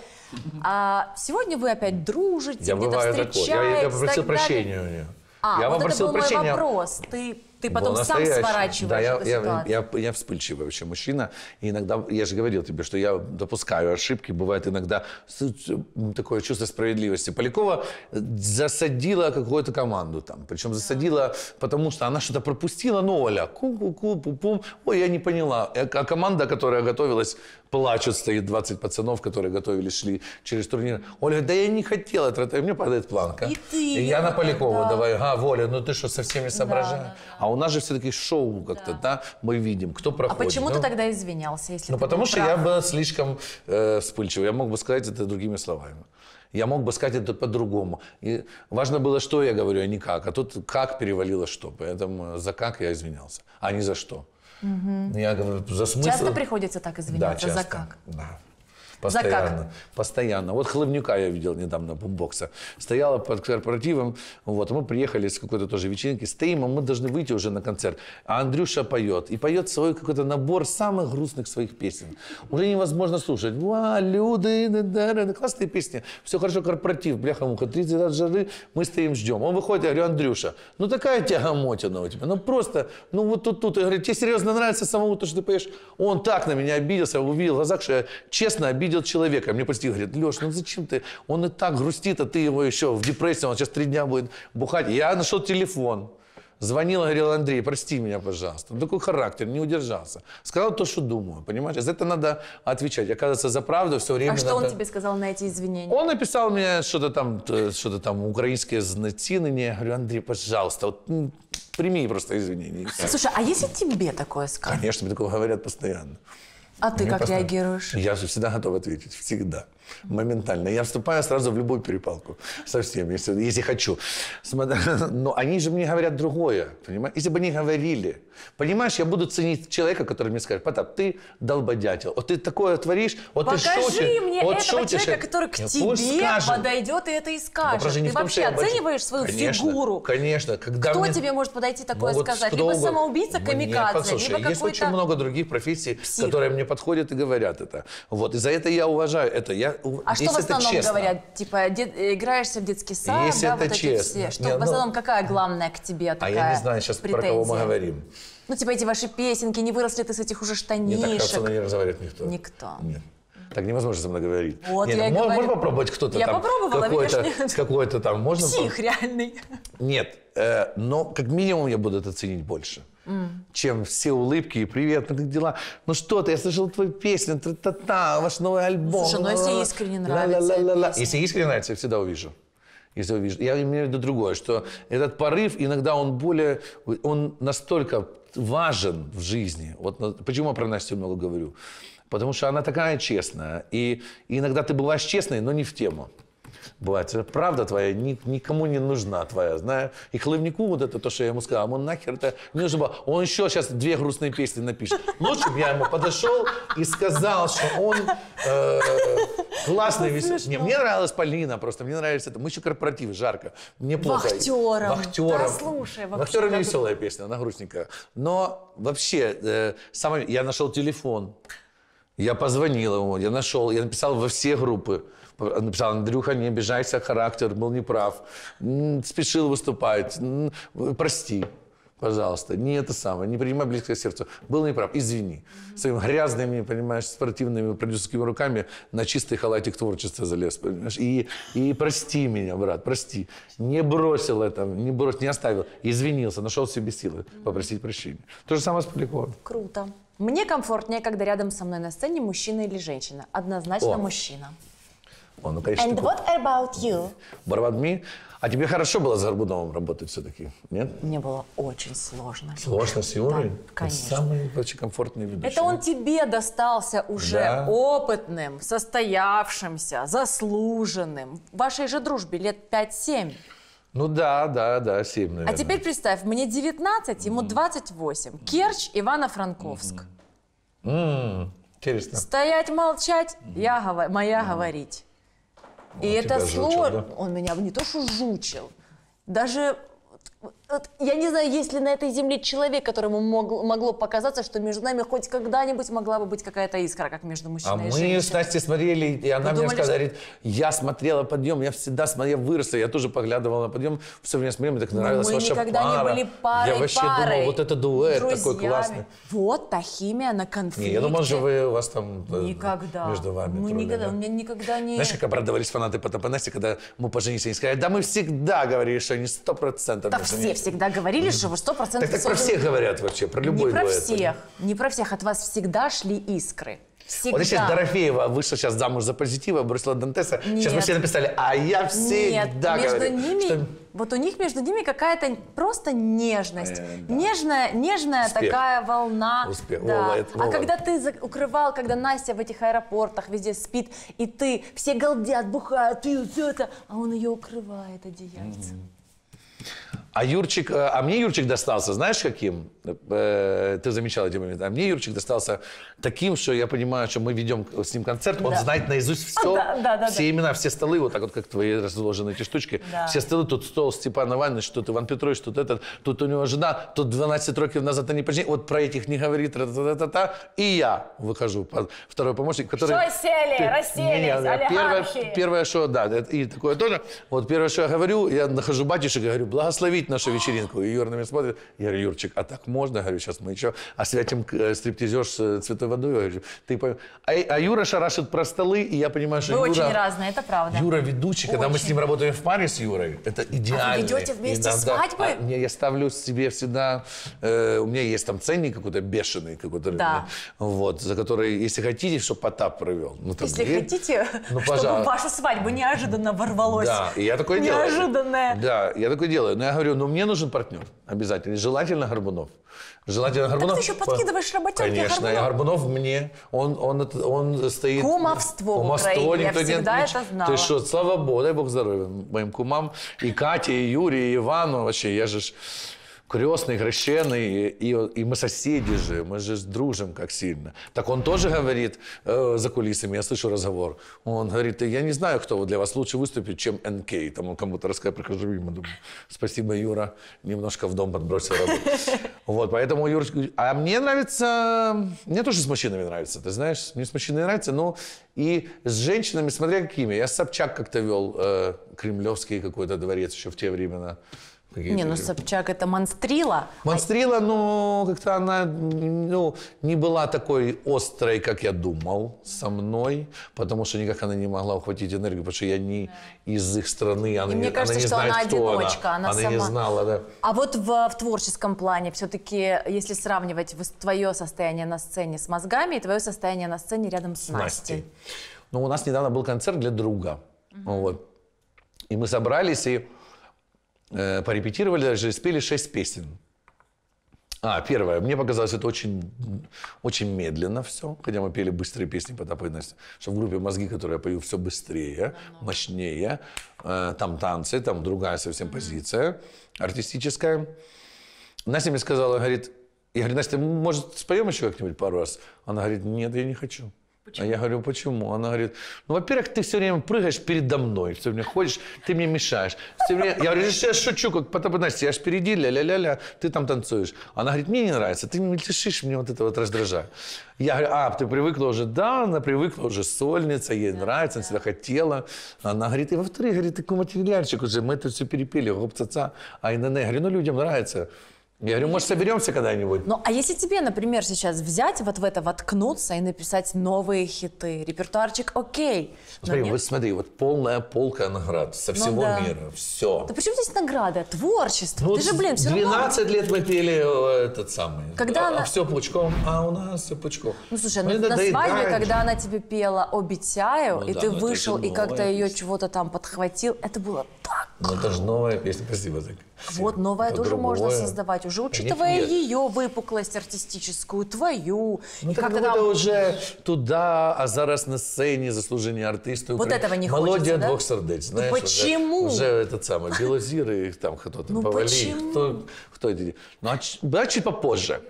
[SPEAKER 2] А сегодня вы опять дружите, где-то встречаетесь. Я, я попросил прощения у нее. А, я вот это был мой вопрос. Ты ты потом сам сворачиваешь да, я, эту я, ситуацию.
[SPEAKER 1] Я, я, я вспыльчивый вообще мужчина. И иногда, я же говорил тебе, что я допускаю ошибки. Бывает иногда такое чувство справедливости. Полякова засадила какую-то команду там. Причем засадила, потому что она что-то пропустила. Ну, Оля, ку-ку-ку, пу-пум. Ой, я не поняла. Э, а команда, которая готовилась плачут, стоит 20 пацанов, которые готовились, шли через турнир. Оля да я не хотела, и мне падает планка. И ты. И Яна Полякова, да. давай, А Воля, ну ты что, совсем не соображаешь? Да, да, А у нас же все-таки шоу как-то, да. да, мы видим, кто а проходит. А почему ну, ты
[SPEAKER 2] тогда извинялся, если Ну потому что прав? я
[SPEAKER 1] был слишком э, вспыльчив, я мог бы сказать это другими словами. Я мог бы сказать это по-другому. И важно было, что я говорю, а не как. А тут как перевалило что. Поэтому за как я извинялся, а не за что. Угу. Я говорю, за смысл... Часто приходится
[SPEAKER 2] так извиняться? Да, часто. За как? Да. Постоянно. За как?
[SPEAKER 1] Постоянно. Вот Хлывнюка я видел недавно, бумбокса. Стояла под корпоративом, вот, мы приехали с какой-то тоже вечеринки, стоим, а мы должны выйти уже на концерт. А Андрюша поет. И поет свой какой-то набор самых грустных своих песен. Уже невозможно слушать. Ва, люди, да, да, да, классные песни. Все хорошо, корпоратив, бляха-муха, 30 раз жары, мы стоим, ждем. Он выходит, я говорю, Андрюша, ну такая тягомотина у тебя, ну просто, ну вот тут, тут. Я говорю, тебе серьезно нравится самому то, что ты поешь? Он так на меня обиделся, увидел в глазах, что я честно обиделся обидел человека. Мне почти говорит, Леш, ну зачем ты? Он и так грустит, а ты его еще в депрессии, он сейчас три дня будет бухать. Я нашел телефон. Звонил, говорил, Андрей, прости меня, пожалуйста. Он ну, такой характер, не удержался. Сказал то, что думаю, понимаешь? За это надо отвечать. Оказывается, за правду все время А что надо... он
[SPEAKER 2] тебе сказал на эти извинения?
[SPEAKER 1] Он написал мне что-то там, что-то там украинское знатины, Я говорю, Андрей, пожалуйста, вот, прими просто извинения. Слушай,
[SPEAKER 2] а если тебе такое сказать?
[SPEAKER 1] Конечно, мне такое говорят постоянно.
[SPEAKER 2] А ты Мне как поставили. реагируешь?
[SPEAKER 1] Я же всегда готов ответить. Всегда моментально. Я вступаю сразу в любую перепалку совсем, если, если хочу. Но они же мне говорят другое, понимаешь? Если бы они говорили. Понимаешь, я буду ценить человека, который мне скажет, Потап, ты долбодятел, вот ты такое творишь, вот Покажи ты шутишь. Покажи мне вот этого шутишь. человека, который к Нет, тебе
[SPEAKER 2] подойдет и это и скажет. Ты том, вообще оцениваешь свою конечно, фигуру?
[SPEAKER 1] Конечно. Когда Кто мне... тебе
[SPEAKER 2] может подойти ну такое могут сказать? Строго... Либо самоубийца, камикадзе, Послушай, либо есть очень
[SPEAKER 1] много других профессий, Псих. которые мне подходят и говорят это. Вот, и за это я уважаю это. Я а что в основном честно, говорят?
[SPEAKER 2] Типа де- играешься в детский сад, если да, это вот честно. эти все. Что не, в ну, основном ну, какая главная к тебе такая? А я не знаю сейчас претензия. про кого мы говорим. Ну типа эти ваши песенки, не выросли ты с этих уже штанишек. Нет, так со не разговаривает никто. Никто. Нет.
[SPEAKER 1] Так невозможно со мной говорить. Вот, Нет, ну, я можно, говорю. можно попробовать кто-то я там? Я попробовала, какой-то, видишь? Какой-то там, можно? Псих реальный. Нет, э, но как минимум я буду это ценить больше чем все улыбки и привет, как дела? Ну что ты, я слышал твою песню, та-та-та, ваш новый альбом. Слушай, ну если искренне нравится ла-ла-ла-ла. Если искренне нравится, я всегда увижу. Если увижу. Я имею в виду другое, что этот порыв иногда он более, он настолько важен в жизни. Вот ну, почему я про Настю много говорю. Потому что она такая честная. И, и иногда ты бываешь честной, но не в тему бывает, что правда твоя никому не нужна твоя, знаю. И Хлывнику вот это то, что я ему сказал, он «А нахер это не нужно Он еще сейчас две грустные песни напишет. Лучше ну, бы я ему подошел и сказал, что он э, классный, веселый. Не, мне нравилась Полина просто, мне нравится это. Мы еще корпоративы, жарко. Мне плохо. Вахтером. Вахтером. Да, слушай,
[SPEAKER 2] вообще. Вахтером как... веселая
[SPEAKER 1] песня, она грустненькая. Но вообще, э, самое... я нашел телефон. Я позвонил ему, я нашел, я написал во все группы написал, Андрюха, не обижайся, характер был неправ, спешил выступать, прости, пожалуйста, не это самое, не принимай близко к сердцу. Был неправ, извини. Своими грязными, понимаешь, спортивными продюсерскими руками на чистый халатик творчества залез, понимаешь. И, и прости меня, брат, прости. Не бросил это, не, бросил, не оставил. Извинился, нашел в себе силы попросить прощения. То же самое с Поляковым.
[SPEAKER 2] Круто. Мне комфортнее, когда рядом со мной на сцене мужчина или женщина. Однозначно О. мужчина.
[SPEAKER 1] Он, ну, конечно, And такой... what
[SPEAKER 2] about you?
[SPEAKER 1] What А тебе хорошо было за Горбуновым работать все-таки, нет? Мне было очень сложно. Сложно с Юрой? Да, конечно. Самый очень комфортный ведущий. Это
[SPEAKER 2] он тебе достался уже да. опытным, состоявшимся, заслуженным. В вашей же дружбе лет 5-7.
[SPEAKER 1] Ну да, да, да, 7, а наверное. А теперь
[SPEAKER 2] представь, мне 19, ему 28. Mm. Керчь, Ивано-Франковск.
[SPEAKER 1] Mm. Mm. Интересно.
[SPEAKER 2] Стоять, молчать, я я, моя говорить. И это сложно. Да? Он меня не то что жучил, даже вот, я не знаю, есть ли на этой земле человек, которому мог, могло показаться, что между нами хоть когда-нибудь могла бы быть какая-то искра, как между мужчиной а и женщиной. А мы с
[SPEAKER 1] Настей смотрели, и она Вы мне сказала, что... говорит, я смотрела подъем, я всегда смотрела, я выросла, я тоже поглядывала на подъем, все время смотрела, мне так ну, нравилась Но мы никогда не были парой, Я вообще парой, думал, вот это дуэт друзьями. такой классный.
[SPEAKER 2] Вот та химия на конфликте. Не, я думал, что
[SPEAKER 1] вы у вас там э,
[SPEAKER 2] никогда. между вами. Мы трудно, никогда, у меня никогда не... Знаешь, как
[SPEAKER 1] обрадовались фанаты Потапа Насти, когда мы поженились, они сказали, да мы всегда говорили, что они сто процентов да все
[SPEAKER 2] всегда говорили, что вы 100% Так, так про всех говорят
[SPEAKER 1] вообще, про любой Не про дуэт. всех,
[SPEAKER 2] не про всех. От вас всегда шли искры. Всегда. Вот сейчас Дорофеева
[SPEAKER 1] вышла сейчас замуж за позитива, бросила Дантеса. Нет. Сейчас все написали, а я всегда Нет, между говорю, ними, что...
[SPEAKER 2] Вот у них между ними какая-то просто нежность. Э, да. Нежная, нежная Успех. такая волна. Успех. Да. Волна, волна. А когда ты укрывал, когда Настя в этих аэропортах везде спит, и ты, все голдят, бухают, ты все это, а он ее укрывает одеяльцем. Mm-hmm.
[SPEAKER 1] А Юрчик, э, а мне Юрчик достался, знаешь, каким? Э, ты замечал эти моменты. А мне Юрчик достался таким, что я понимаю, что мы ведем с ним концерт, он да. знает наизусть все, да, да, да, все да. имена, все столы, вот так вот, как твои разложены эти штучки. Да. Все столы, тут стол Степана Ивановича, тут Иван Петрович, тут этот, тут у него жена, тут 12 роков назад они почти, вот про этих не говорит, та -та -та -та, и я выхожу, второй помощник, который... Что
[SPEAKER 2] сели, ты, расселись, не, не, первое,
[SPEAKER 1] первое, что, да, и такое тоже, вот первое, что я говорю, я нахожу батюшек говорю, благословите видит нашу вечеринку, и Юра на меня смотрит. Я говорю, Юрчик, а так можно? Я говорю, сейчас мы еще освятим а стриптизер с э, э, цветовой водой. Я говорю, ты пойм... а, а Юра шарашит про столы, и я понимаю, что Вы Юра... очень
[SPEAKER 2] разные, это правда.
[SPEAKER 1] Юра ведущий, когда мы с ним работаем в паре с Юрой, это идеально. А вы ведете вместе иногда... свадьбы? А, не, я ставлю себе всегда... Э, у меня есть там ценник какой-то бешеный, какой-то... Да. Вот, за который, если хотите, чтобы Потап провел. Ну, там, если и...
[SPEAKER 2] хотите, ну, чтобы ваша свадьба неожиданно ворвалась. Да, я такое делаю. Неожиданное.
[SPEAKER 1] Да, я такое делаю. Но я говорю, говорю, ну мне нужен партнер обязательно. желательно Горбунов. Желательно Горбунов. Так ты еще подкидываешь работенки Конечно, Горбунов. Горбунов мне, он, он, он стоит...
[SPEAKER 2] Кумовство, Кумовство в Украине, никто я всегда нет, это знала. Ты что,
[SPEAKER 1] слава богу, дай бог здоровья моим кумам. И Кате, и Юре, и Ивану. Вообще, я же крестный, крещеный, и, и мы соседи же, мы же дружим как сильно. Так он тоже говорит э, за кулисами, я слышу разговор, он говорит, я не знаю, кто для вас лучше выступит, чем НК. Там он кому-то рассказывает, прохожу мимо, думаю, спасибо, Юра, немножко в дом подбросил работу. Вот, поэтому, Юр, а мне нравится, мне тоже с мужчинами нравится, ты знаешь, мне с мужчинами нравится, но ну, и с женщинами, смотря какими. Я Собчак как-то вел э, кремлевский какой-то дворец еще в те времена. Не, ну
[SPEAKER 2] Собчак это монстрила.
[SPEAKER 1] Монстрила, но ну, как-то она ну, не была такой острой, как я думал, со мной, потому что никак она не могла ухватить энергию, потому что я не из их страны, она, И не, мне кажется, она не что знает, она одиночка, она, она, она сама. не знала. Да.
[SPEAKER 2] А вот в, в творческом плане все-таки, если сравнивать твое состояние на сцене с мозгами и твое состояние на сцене рядом с, с Настей. Настей.
[SPEAKER 1] Ну, у нас недавно был концерт для друга. Угу. Вот. И мы собрались, и Э, порепетировали, даже спели шесть песен. А, первое. Мне показалось, это очень, очень медленно все, хотя мы пели быстрые песни по и Настя, что в группе «Мозги», которые я пою, все быстрее, мощнее. Э, там танцы, там другая совсем позиция артистическая. Настя мне сказала, говорит, я говорю, Настя, может, споем еще как-нибудь пару раз? Она говорит, нет, я не хочу. Почему? А я говорю, почему? Она говорит, ну, во-первых, ты все время прыгаешь передо мной, все время ходишь, ты мне мешаешь. Все время... Я говорю, я шучу, как потом, Настя, я ж впереди, ля-ля-ля-ля, ты там танцуешь. Она говорит, мне не нравится, ты мельтешишь, мне вот это вот раздражает. Я говорю, а, ты привыкла уже, да, она привыкла уже, сольница, ей да, нравится, да. она всегда хотела. Она говорит, и во-вторых, говорит, такой материальчик уже, мы это все перепели, гоп-ца-ца, а ИНН. Я говорю, ну, людям нравится. Я говорю, может, соберемся когда-нибудь?
[SPEAKER 2] Ну, а если тебе, например, сейчас взять вот в это воткнуться и написать новые хиты, репертуарчик окей. Смотри,
[SPEAKER 1] нет... вот смотри, вот полная полка наград со ну, всего да. мира, все. Да
[SPEAKER 2] причем здесь награды? Творчество, ну, ты же, блин, все 12 равно... лет
[SPEAKER 1] мы пели э, этот самый. Когда а, она... Все пучком, а у нас все пучком.
[SPEAKER 2] Ну, слушай, ну, на, ну, на свадьбе, когда она тебе пела «Обещаю», ну, и да, ты вышел, и как-то ее чего-то там подхватил, это было так.
[SPEAKER 1] Ну, это же новая песня, спасибо, Зак.
[SPEAKER 2] Вот, новая тоже можно создавать рисовать уже, учитывая нет, нет. ее выпуклость артистическую, твою. Ну, как ну, там... уже
[SPEAKER 1] туда, а зараз на сцене заслужение артиста. Вот Украины. этого не Мелодия да? двух сердец, ну, знаешь, почему? Уже, уже этот самый, белозиры, их там кто-то ну, повали. Почему? Кто, кто это? Ну, а, да, чуть попозже.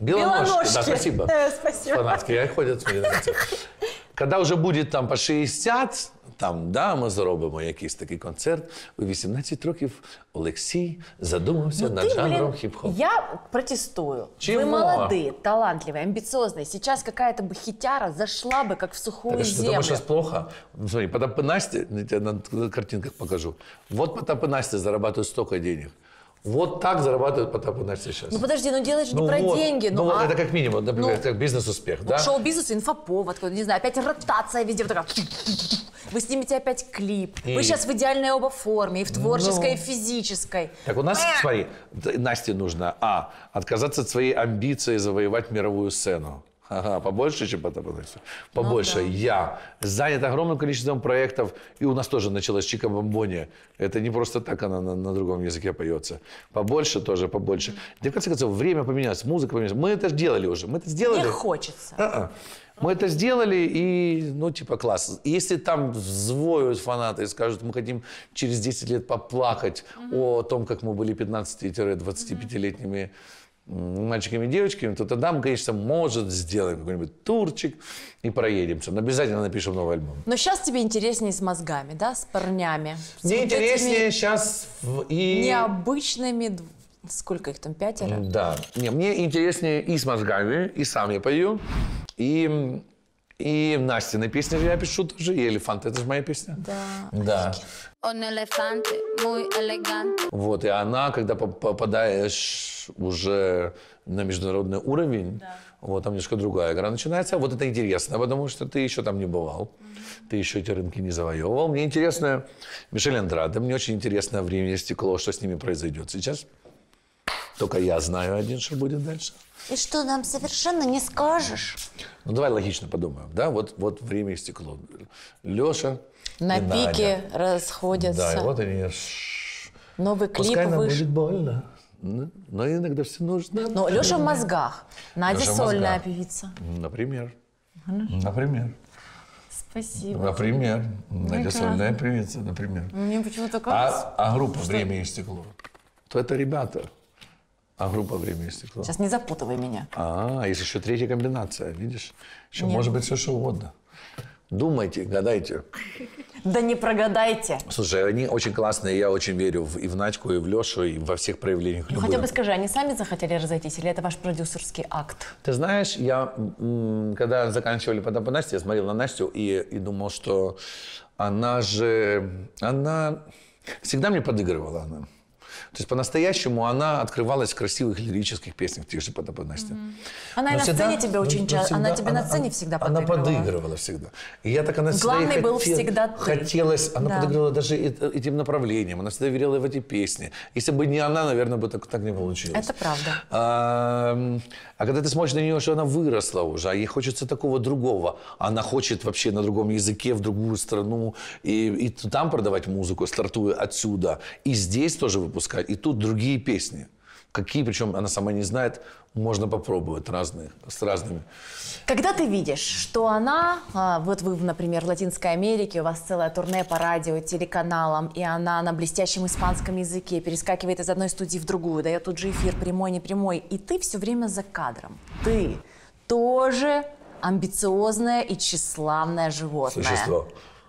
[SPEAKER 1] Белоножки. Да, спасибо. Э,
[SPEAKER 2] спасибо. Фанатки, я
[SPEAKER 1] ходят, смотрят. Когда уже будет там по 60, там да, ми зробимо якийсь такий концерт. У 18 років Олексій задумався ну, над жанром хіп-хоп.
[SPEAKER 2] Я протестую. Чего? Вы молодые, талантливые, амбициозные. Сейчас якась то бы хитяра зашла бы, в сухую так, землю. Ты думаешь, сейчас
[SPEAKER 1] плохо? Смотри, Потап и Настя, я на картинках покажу. Вот Потап и Настя зарабатывают столько денег. Вот так зарабатывает Потап Настя сейчас. Ну подожди,
[SPEAKER 2] ну делаешь же не ну про вот, деньги. Ну, ну а... это как
[SPEAKER 1] минимум, например, ну, бизнес-успех, да? Ну, шоу-бизнес,
[SPEAKER 2] инфоповод, не знаю, опять ротация везде, вот такая... Вы снимете опять клип. И... Вы сейчас в идеальной оба форме, и в творческой, ну... и в ну. физической.
[SPEAKER 1] Так у нас, э. смотри, Насте нужно, а, отказаться от своей амбиции завоевать мировую сцену. Ага, побольше, чем потом ну Побольше. Ну, да. Я занят огромным количеством проектов, и у нас тоже началась Чика Бомбония. Это не просто так она на, на другом языке поется. Побольше тоже, побольше. Mm-hmm. Да, в конце концов, время поменялось, музыка поменялась. Мы это делали уже, мы это сделали. Не
[SPEAKER 2] хочется.
[SPEAKER 1] А-а. Мы это сделали, и, ну, типа, класс. Если там взвоют фанаты и скажут, мы хотим через 10 лет поплакать mm-hmm. о том, как мы были 15-25-летними mm-hmm мальчиками и девочками, то тогда мы, конечно, может, сделаем какой-нибудь турчик и проедемся. Но обязательно напишем новый альбом.
[SPEAKER 2] Но сейчас тебе интереснее с мозгами, да, с парнями? С Мне интереснее сейчас и... Необычными Сколько их там, пятеро?
[SPEAKER 1] Да. Не, мне интереснее и с мозгами, и сам я пою, и, и Настины песни же я пишу тоже, и «Элефант» — это же моя песня. Да. Да. Офигенно.
[SPEAKER 2] Он элефант, мой элегант.
[SPEAKER 1] Вот, и она, когда попадаешь уже на международный уровень, да. вот, там немножко другая игра начинается. Вот это интересно, потому что ты еще там не бывал, mm-hmm. ты еще эти рынки не завоевывал. Мне интересно, Мишель Андраде, мне очень интересно время и стекло», что с ними произойдет сейчас. Только я знаю один, что будет дальше.
[SPEAKER 2] И что нам совершенно не скажешь.
[SPEAKER 1] Ну, давай логично подумаем, да? Вот, вот время и стекло. Леша
[SPEAKER 2] на пике Надя. расходятся. Да, и вот они... Новый клип Пускай нам выш... будет больно,
[SPEAKER 1] ну, но иногда все нужно. Но Леша в мозгах.
[SPEAKER 2] Надя Леша сольная мозгах. певица.
[SPEAKER 1] Например. Хорошо. Например.
[SPEAKER 2] Спасибо. Например.
[SPEAKER 1] Надя сольная певица, например.
[SPEAKER 2] Мне почему-то кажется. А, а группа что?
[SPEAKER 1] «Время и стекло»? То это ребята. А группа «Время и стекло». Сейчас
[SPEAKER 2] не запутывай меня.
[SPEAKER 1] А, есть еще третья комбинация, видишь? Еще Нет. может быть все что угодно. Думайте, гадайте.
[SPEAKER 2] Да не прогадайте.
[SPEAKER 1] Слушай, они очень классные, я очень верю в, и в Начку, и в Лешу, и во всех проявлениях ну, Хотя
[SPEAKER 2] бы скажи, они сами захотели разойтись, или это ваш продюсерский акт? Ты знаешь, я,
[SPEAKER 1] когда заканчивали потом по Насте, я смотрел на Настю и, и думал, что она же, она, всегда мне подыгрывала она. То есть по-настоящему она открывалась в красивых лирических песнях, тех же под Настя. Угу.
[SPEAKER 2] Она но и на сцене тебя очень часто, она тебе она, на сцене всегда подыгрывала. Она
[SPEAKER 1] подыгрывала всегда. И я так, она всегда Главный был хотел, всегда ты. Хотелось, она да. подыгрывала даже этим направлением, она всегда верила в эти песни. Если бы не она, наверное, бы так, так не получилось. Это правда. А, а когда ты смотришь на нее, что она выросла уже, а ей хочется такого другого. Она хочет вообще на другом языке, в другую страну, и, и там продавать музыку, стартуя отсюда. И здесь тоже выпускать искать. Э, и тут другие песни. Какие, причем она сама не знает, можно попробовать разные, с разными.
[SPEAKER 2] Когда ты видишь, что она, а, вот вы, например, в Латинской Америке, у вас целое турне по радио, телеканалам, и она на блестящем испанском языке перескакивает из одной студии в другую, дает тут же эфир, прямой, непрямой, и ты все время за кадром. Ты тоже амбициозное и тщеславное животное. Существо.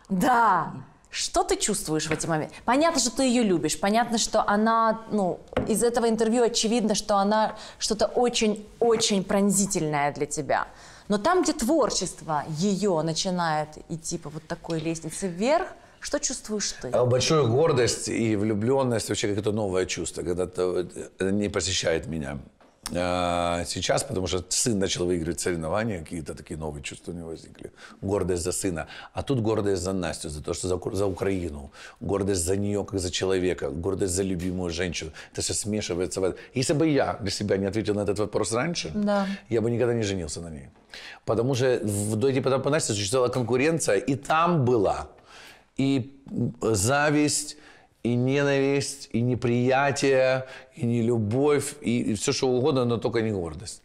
[SPEAKER 2] Да. Что ты чувствуешь в эти моменты? Понятно, что ты ее любишь, понятно, что она, ну, из этого интервью очевидно, что она что-то очень-очень пронзительное для тебя. Но там, где творчество ее начинает идти по вот такой лестнице вверх, что чувствуешь ты? А большую гордость
[SPEAKER 1] и влюбленность, вообще какое-то новое чувство, когда это э, не посещает меня. А, сейчас, потому что сын начал выигрывать соревнования, какие-то такие новые чувства у него возникли. Гордость за сына. А тут гордость за Настю, за то, что за, за Украину. Гордость за нее, как за человека. Гордость за любимую женщину. Это все смешивается в это. Если бы я для себя не ответил на этот вопрос раньше, да. я бы никогда не женился на ней. Потому что в «Дойди потом по Насте» существовала конкуренция, и там была и зависть, и ненависть, и неприятие, и нелюбовь, и, и все что угодно, но только не гордость.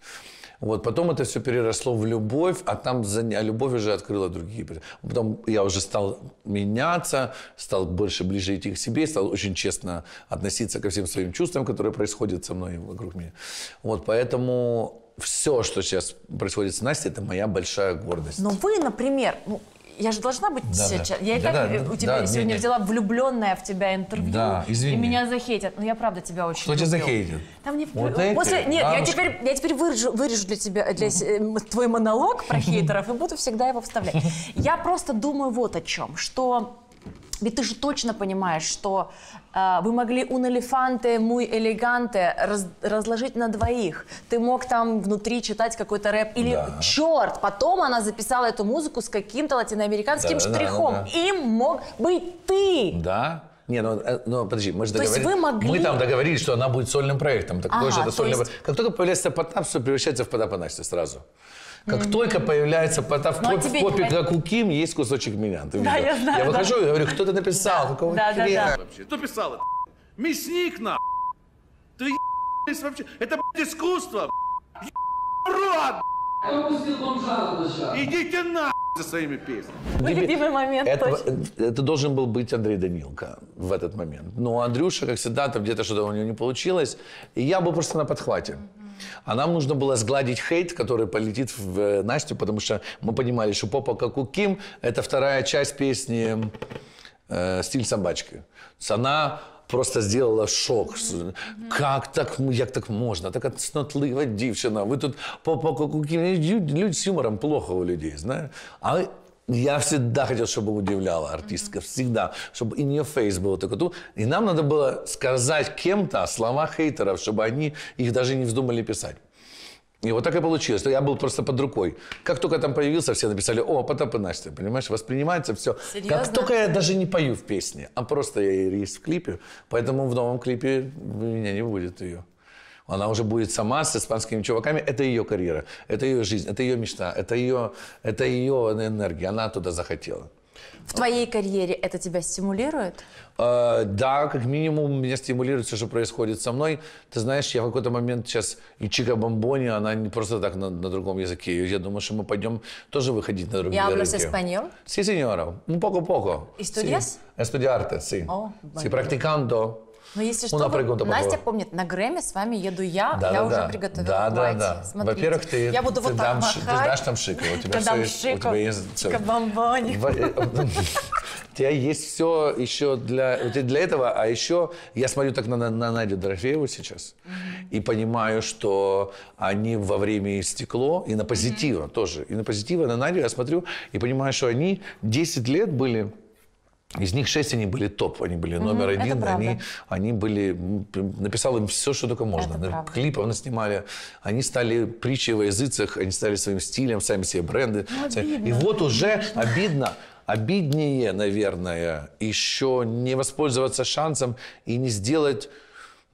[SPEAKER 1] Вот, потом это все переросло в любовь, а там за, а любовь уже открыла другие. Потом я уже стал меняться, стал больше ближе идти к себе, стал очень честно относиться ко всем своим чувствам, которые происходят со мной вокруг меня. Вот, поэтому все, что сейчас происходит с Настей, это моя большая гордость.
[SPEAKER 2] Но вы, например, ну, я же должна быть да, сейчас. Да. Я и так да, э, ну, у тебя да, сегодня нет, взяла влюбленное в тебя интервью.
[SPEAKER 1] Да, извини. И меня
[SPEAKER 2] захейтят. Но ну, я правда тебя очень Что тебя захейтят? Там не... Вот После... эти, Нет, я теперь, я теперь вырежу, вырежу для тебя для, э, твой монолог про хейтеров и буду всегда его вставлять. Я просто думаю вот о чем, что ведь ты же точно понимаешь, что э, вы могли унелефанте, муй элеганте раз, разложить на двоих. Ты мог там внутри читать какой-то рэп. Или да. черт, потом она записала эту музыку с каким-то латиноамериканским да, штрихом. Да, да, да. Им мог быть ты.
[SPEAKER 1] Да. Не, ну, э, ну подожди, мы же договорились. Вы могли... Мы там договорились, что она будет сольным проектом. Так ага, же это то есть... Как только появляется Потап, все превращается в Потапа Настя сразу. Как mm-hmm. только появляется пота в, ну, а в попе, как у Ким, есть кусочек меня. Ты да, я знаю. Я выхожу и говорю, кто-то написал, да, какого да, хрена? Да, да. кто писал это? Мясник на. Ты вообще. Это искусство. Рот! Идите на со своими песнями. Мой любимый
[SPEAKER 2] момент. Это,
[SPEAKER 1] это должен был быть Андрей Данилко в этот момент. Но Андрюша, как всегда, там где-то что-то у него не получилось. И я был просто на подхвате. Mm-hmm. А нам нужно было сгладить хейт, который полетит в э, Настю, потому что мы понимали, что «Попа как у Ким» — это вторая часть песни э, «Стиль собачки». Она просто сделала шок. Mm-hmm. Как так, як так можна? Така цнотлива дівчина. Вы тут попа люди с юмором плохо у людей, знаешь? А я всегда хотел, чтобы удивляла артистка, всегда, чтобы in your face было такое. И нам надо было сказать кем-то слова хейтеров, чтобы они их даже не вздумали писать. И вот так и получилось. Я был просто под рукой. Как только там появился, все написали, о, Потап и Настя, понимаешь, воспринимается все. Серьезно? Как только я даже не пою в песне, а просто я есть в клипе, поэтому в новом клипе меня не будет ее. Она уже будет сама с испанскими чуваками. Это ее карьера, это ее жизнь, это ее мечта, это ее, это ее энергия. Она туда захотела.
[SPEAKER 2] В твоей карьере это тебя стимулирует?
[SPEAKER 1] Э, да, как минимум меня стимулирует все, что происходит со мной. Ты знаешь, я в какой-то момент сейчас и Чика Бомбони, она не просто так на, на другом языке. Я думаю, что мы пойдем тоже выходить на другие языки. Я испаньол? Sí, señora. Un poco, poco. Estudias? Sí. Estudiarte, sí. си. sí, practicando. Ну,
[SPEAKER 2] но если что, ну, напрягу, Настя помнит, на Грэмми с вами еду я, да, я да, уже да. приготовила да, Да, да. Во-первых, ты, я буду ты, вот дам, махать. ты дашь там
[SPEAKER 1] шика, у тебя все есть, у тебя есть все. Типа
[SPEAKER 2] Кабамбони. Э,
[SPEAKER 1] у тебя есть все еще для, для этого, а еще я смотрю так на, на, на Надю Дорофееву сейчас mm-hmm. и понимаю, что они во время и стекло, и на позитива mm-hmm. тоже. И на позитива, на Надю я смотрю и понимаю, что они 10 лет были из них шесть они были топ, они были номер mm-hmm, один, они, они были, написал им все, что только можно. Это Клипов правда. снимали, они стали притчей во языцах, они стали своим стилем, сами себе бренды. Ну, обидно, И вот уже обидно, обиднее, наверное, еще не воспользоваться шансом и не сделать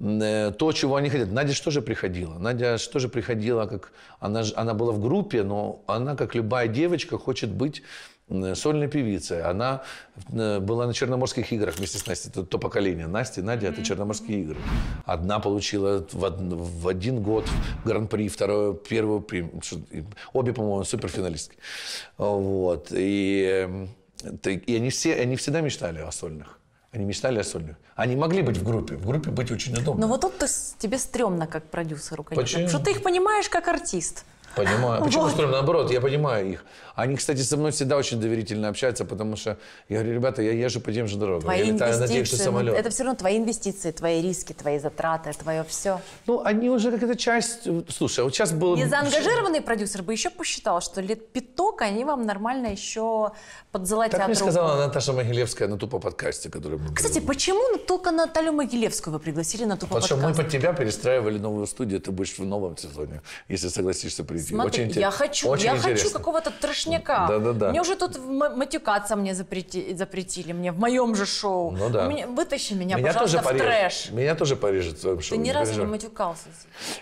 [SPEAKER 1] э, то, чего они хотят. Надя что же приходила? Надя что же приходила, как она, она была в группе, но она, как любая девочка, хочет быть Э, сольной певицей. Она э, была на Черноморских играх вместе с Настей. Это то поколение. Настя, Надя, mm-hmm. это Черноморские игры. Одна получила в, один год гран-при, вторую, первую премию. Обе, по-моему, суперфиналистки. Вот. И, эм, и они, все, они всегда мечтали о сольных. Они мечтали о сольных. Они могли быть в группе. В группе быть очень удобно.
[SPEAKER 2] Но вот тут ты, тебе стрёмно как продюсеру, конечно. Почему? Потому что ты их понимаешь как артист. Понимаю. А почему, вот. что ли, наоборот, я
[SPEAKER 1] понимаю их. Они, кстати, со мной всегда очень доверительно общаются, потому что я говорю, ребята, я езжу по тем же дорогам, твои я летаю на тех же самолетах. Это
[SPEAKER 2] все равно твои инвестиции, твои риски, твои затраты, твое все. Ну, они уже как это часть... Э,
[SPEAKER 1] слушай, вот сейчас
[SPEAKER 2] был Незаангажированный продюсер бы еще посчитал, что лет пяток они вам нормально еще подзолотят Так мне сказала
[SPEAKER 1] Наташа Могилевская на тупо подкасте, который... Мы кстати,
[SPEAKER 2] был. почему только Наталью Могилевскую вы пригласили на тупо подкаст? Потому что мы под тебя
[SPEAKER 1] перестраивали новую студию, ты будешь в новом сезоне, если согласишься прийти любви. Смотри, очень я хочу, очень я интересно. хочу
[SPEAKER 2] какого-то трошняка. Да, да, да. Мне уже тут матюкаться мне запрети, запретили, мне в моем же шоу. Ну да. Меня, вытащи меня, меня пожалуйста, тоже в трэш.
[SPEAKER 1] Меня тоже порежет в своем шоу. Ты ни разу не
[SPEAKER 2] матюкался.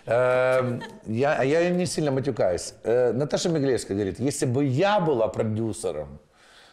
[SPEAKER 1] Эм, я, а я не сильно матюкаюсь. Э, Наташа Меглевская говорит, если бы я была продюсером,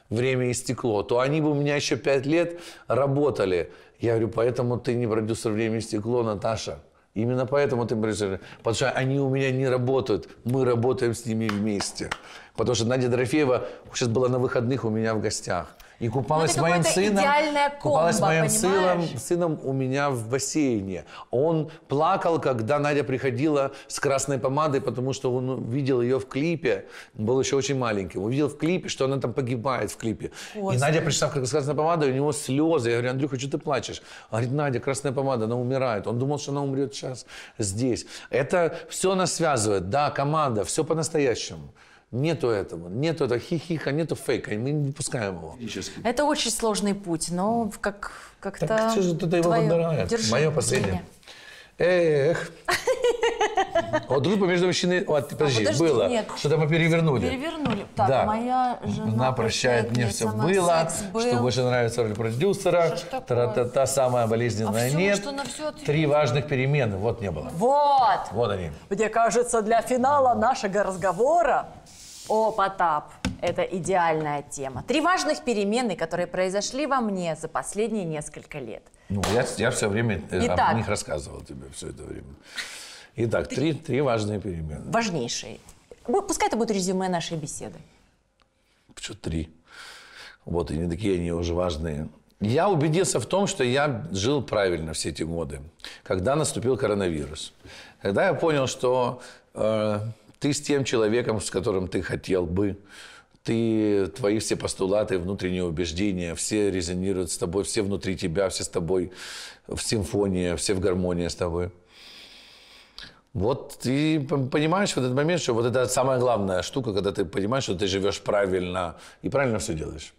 [SPEAKER 1] время и стекло", то они бы у меня еще пять лет работали. Я говорю, поэтому ты не продюсер «Время и стекло", Наташа. Именно поэтому ты говоришь, потому что они у меня не работают, мы работаем с ними вместе. Потому что Надя Дорофеева сейчас была на выходных у меня в гостях и купалась ну, с моим сыном. Комбо, купалась с моим сыном, сыном у меня в бассейне. Он плакал, когда Надя приходила с красной помадой, потому что он увидел ее в клипе. был еще очень маленьким. Увидел в клипе, что она там погибает в клипе. Господи. И Надя пришла с красной помадой, у него слезы. Я говорю, Андрюха, что ты плачешь? Она говорит, Надя, красная помада, она умирает. Он думал, что она умрет сейчас здесь. Это все нас связывает. Да, команда, все по-настоящему. Нету этого, нету этого хихиха, нету фейка, и мы не пускаем его.
[SPEAKER 2] Это очень сложный путь, но как, как-то... Так что же тогда его выбирает? Мое последнее.
[SPEAKER 1] Эх. Вот тут между мужчиной... Вот, а, подожди, подожди было. Что-то мы перевернули.
[SPEAKER 2] Перевернули. Так, да. моя жена... Она прощает мне все было, что больше
[SPEAKER 1] нравится роль продюсера, та-та-та, самая болезненная нет.
[SPEAKER 2] Три важных
[SPEAKER 1] перемены, вот не
[SPEAKER 2] было. Вот. Вот они. Мне кажется, для финала нашего разговора о, Потап, это идеальная тема. Три важных перемены, которые произошли во мне за последние несколько лет.
[SPEAKER 1] Ну, я, я все время э, Итак, о них рассказывал тебе все это время. Итак, три, три важные перемены.
[SPEAKER 2] Важнейшие. Пускай это будет резюме нашей беседы.
[SPEAKER 1] Почему три? Вот, и не такие они уже важные. Я убедился в том, что я жил правильно все эти годы, когда наступил коронавирус. Когда я понял, что... Э, ты с тем человеком, с которым ты хотел бы, ты, твои все постулаты, внутренние убеждения, все резонируют с тобой, все внутри тебя, все с тобой в симфонии, все в гармонии с тобой. Вот ты понимаешь в этот момент, что вот это самая главная штука, когда ты понимаешь, что ты живешь правильно и правильно все делаешь.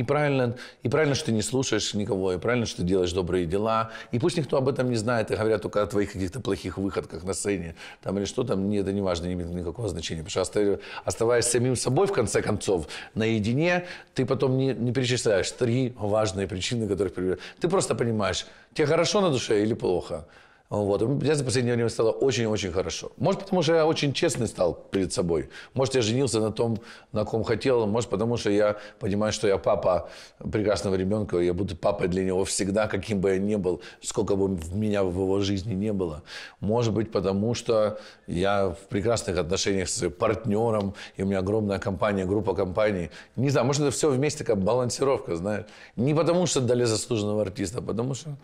[SPEAKER 1] И правильно, и правильно, что ты не слушаешь никого, и правильно, что ты делаешь добрые дела. И пусть никто об этом не знает, и говорят только о твоих каких-то плохих выходках на сцене, там или что там, нет, это не важно, не имеет никакого значения. Потому что оставаясь самим собой, в конце концов, наедине, ты потом не, не перечисляешь три важные причины, которые Ты просто понимаешь, тебе хорошо на душе или плохо. Вот. у меня за последнее время стало очень-очень хорошо. Может, потому что я очень честный стал перед собой. Может, я женился на том, на ком хотел. Может, потому что я понимаю, что я папа прекрасного ребенка. Я буду папой для него всегда, каким бы я ни был, сколько бы меня в его жизни не было. Может быть, потому что я в прекрасных отношениях с партнером. И у меня огромная компания, группа компаний. Не знаю, может, это все вместе как балансировка, знаешь. Не потому что дали заслуженного артиста, а потому что,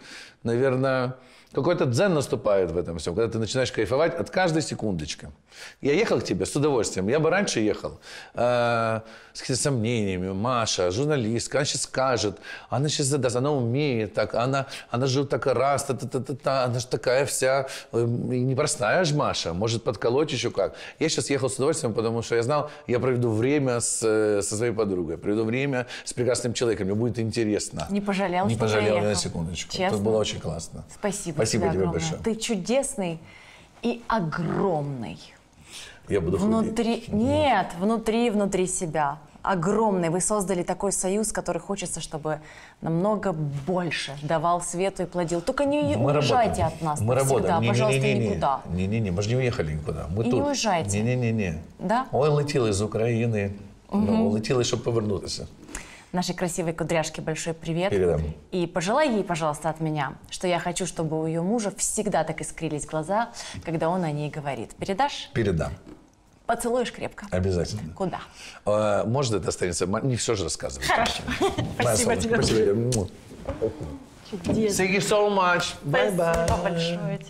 [SPEAKER 1] наверное, какой-то дзен наступает в этом всем, когда ты начинаешь кайфовать от каждой секундочки. Я ехал к тебе с удовольствием, я бы раньше ехал э, с какими-то сомнениями. Маша, журналистка, она сейчас скажет, она сейчас задаст, она умеет так, она, она же такая раз, та -та -та -та -та, она же такая вся э, непростая же Маша, может подколоть еще как. Я сейчас ехал с удовольствием, потому что я знал, я проведу время с, э, со своей подругой, проведу время с прекрасным человеком, мне будет интересно.
[SPEAKER 2] Не пожалел, Не что пожалел, я ехал. на
[SPEAKER 1] секундочку. Честно? Это было очень
[SPEAKER 2] классно. Спасибо. Спасибо тебе, тебе большое. Ты чудесный и огромный.
[SPEAKER 1] Я буду внутри...
[SPEAKER 2] худеть. Нет, внутри, внутри себя. Огромный. Вы создали такой союз, который хочется, чтобы намного больше давал свету и плодил. Только не Мы уезжайте работаем. от нас Мы навсегда, работаем. Не, пожалуйста, не, не, не, никуда.
[SPEAKER 1] Не-не-не, мы же не уехали никуда. Мы и тут. не уезжайте. Не-не-не. Да? Он летел из Украины, угу. ну, летіли, щоб повернутися
[SPEAKER 2] нашей красивой кудряшке большой привет. Передам. И пожелай ей, пожалуйста, от меня, что я хочу, чтобы у ее мужа всегда так искрились глаза, когда он о ней говорит. Передашь? Передам. Поцелуешь крепко.
[SPEAKER 1] Обязательно. Куда? А, может, это останется. Не все же рассказывать.
[SPEAKER 2] Хорошо. Спасибо тебе.
[SPEAKER 1] Спасибо. Thank you so much. Bye-bye.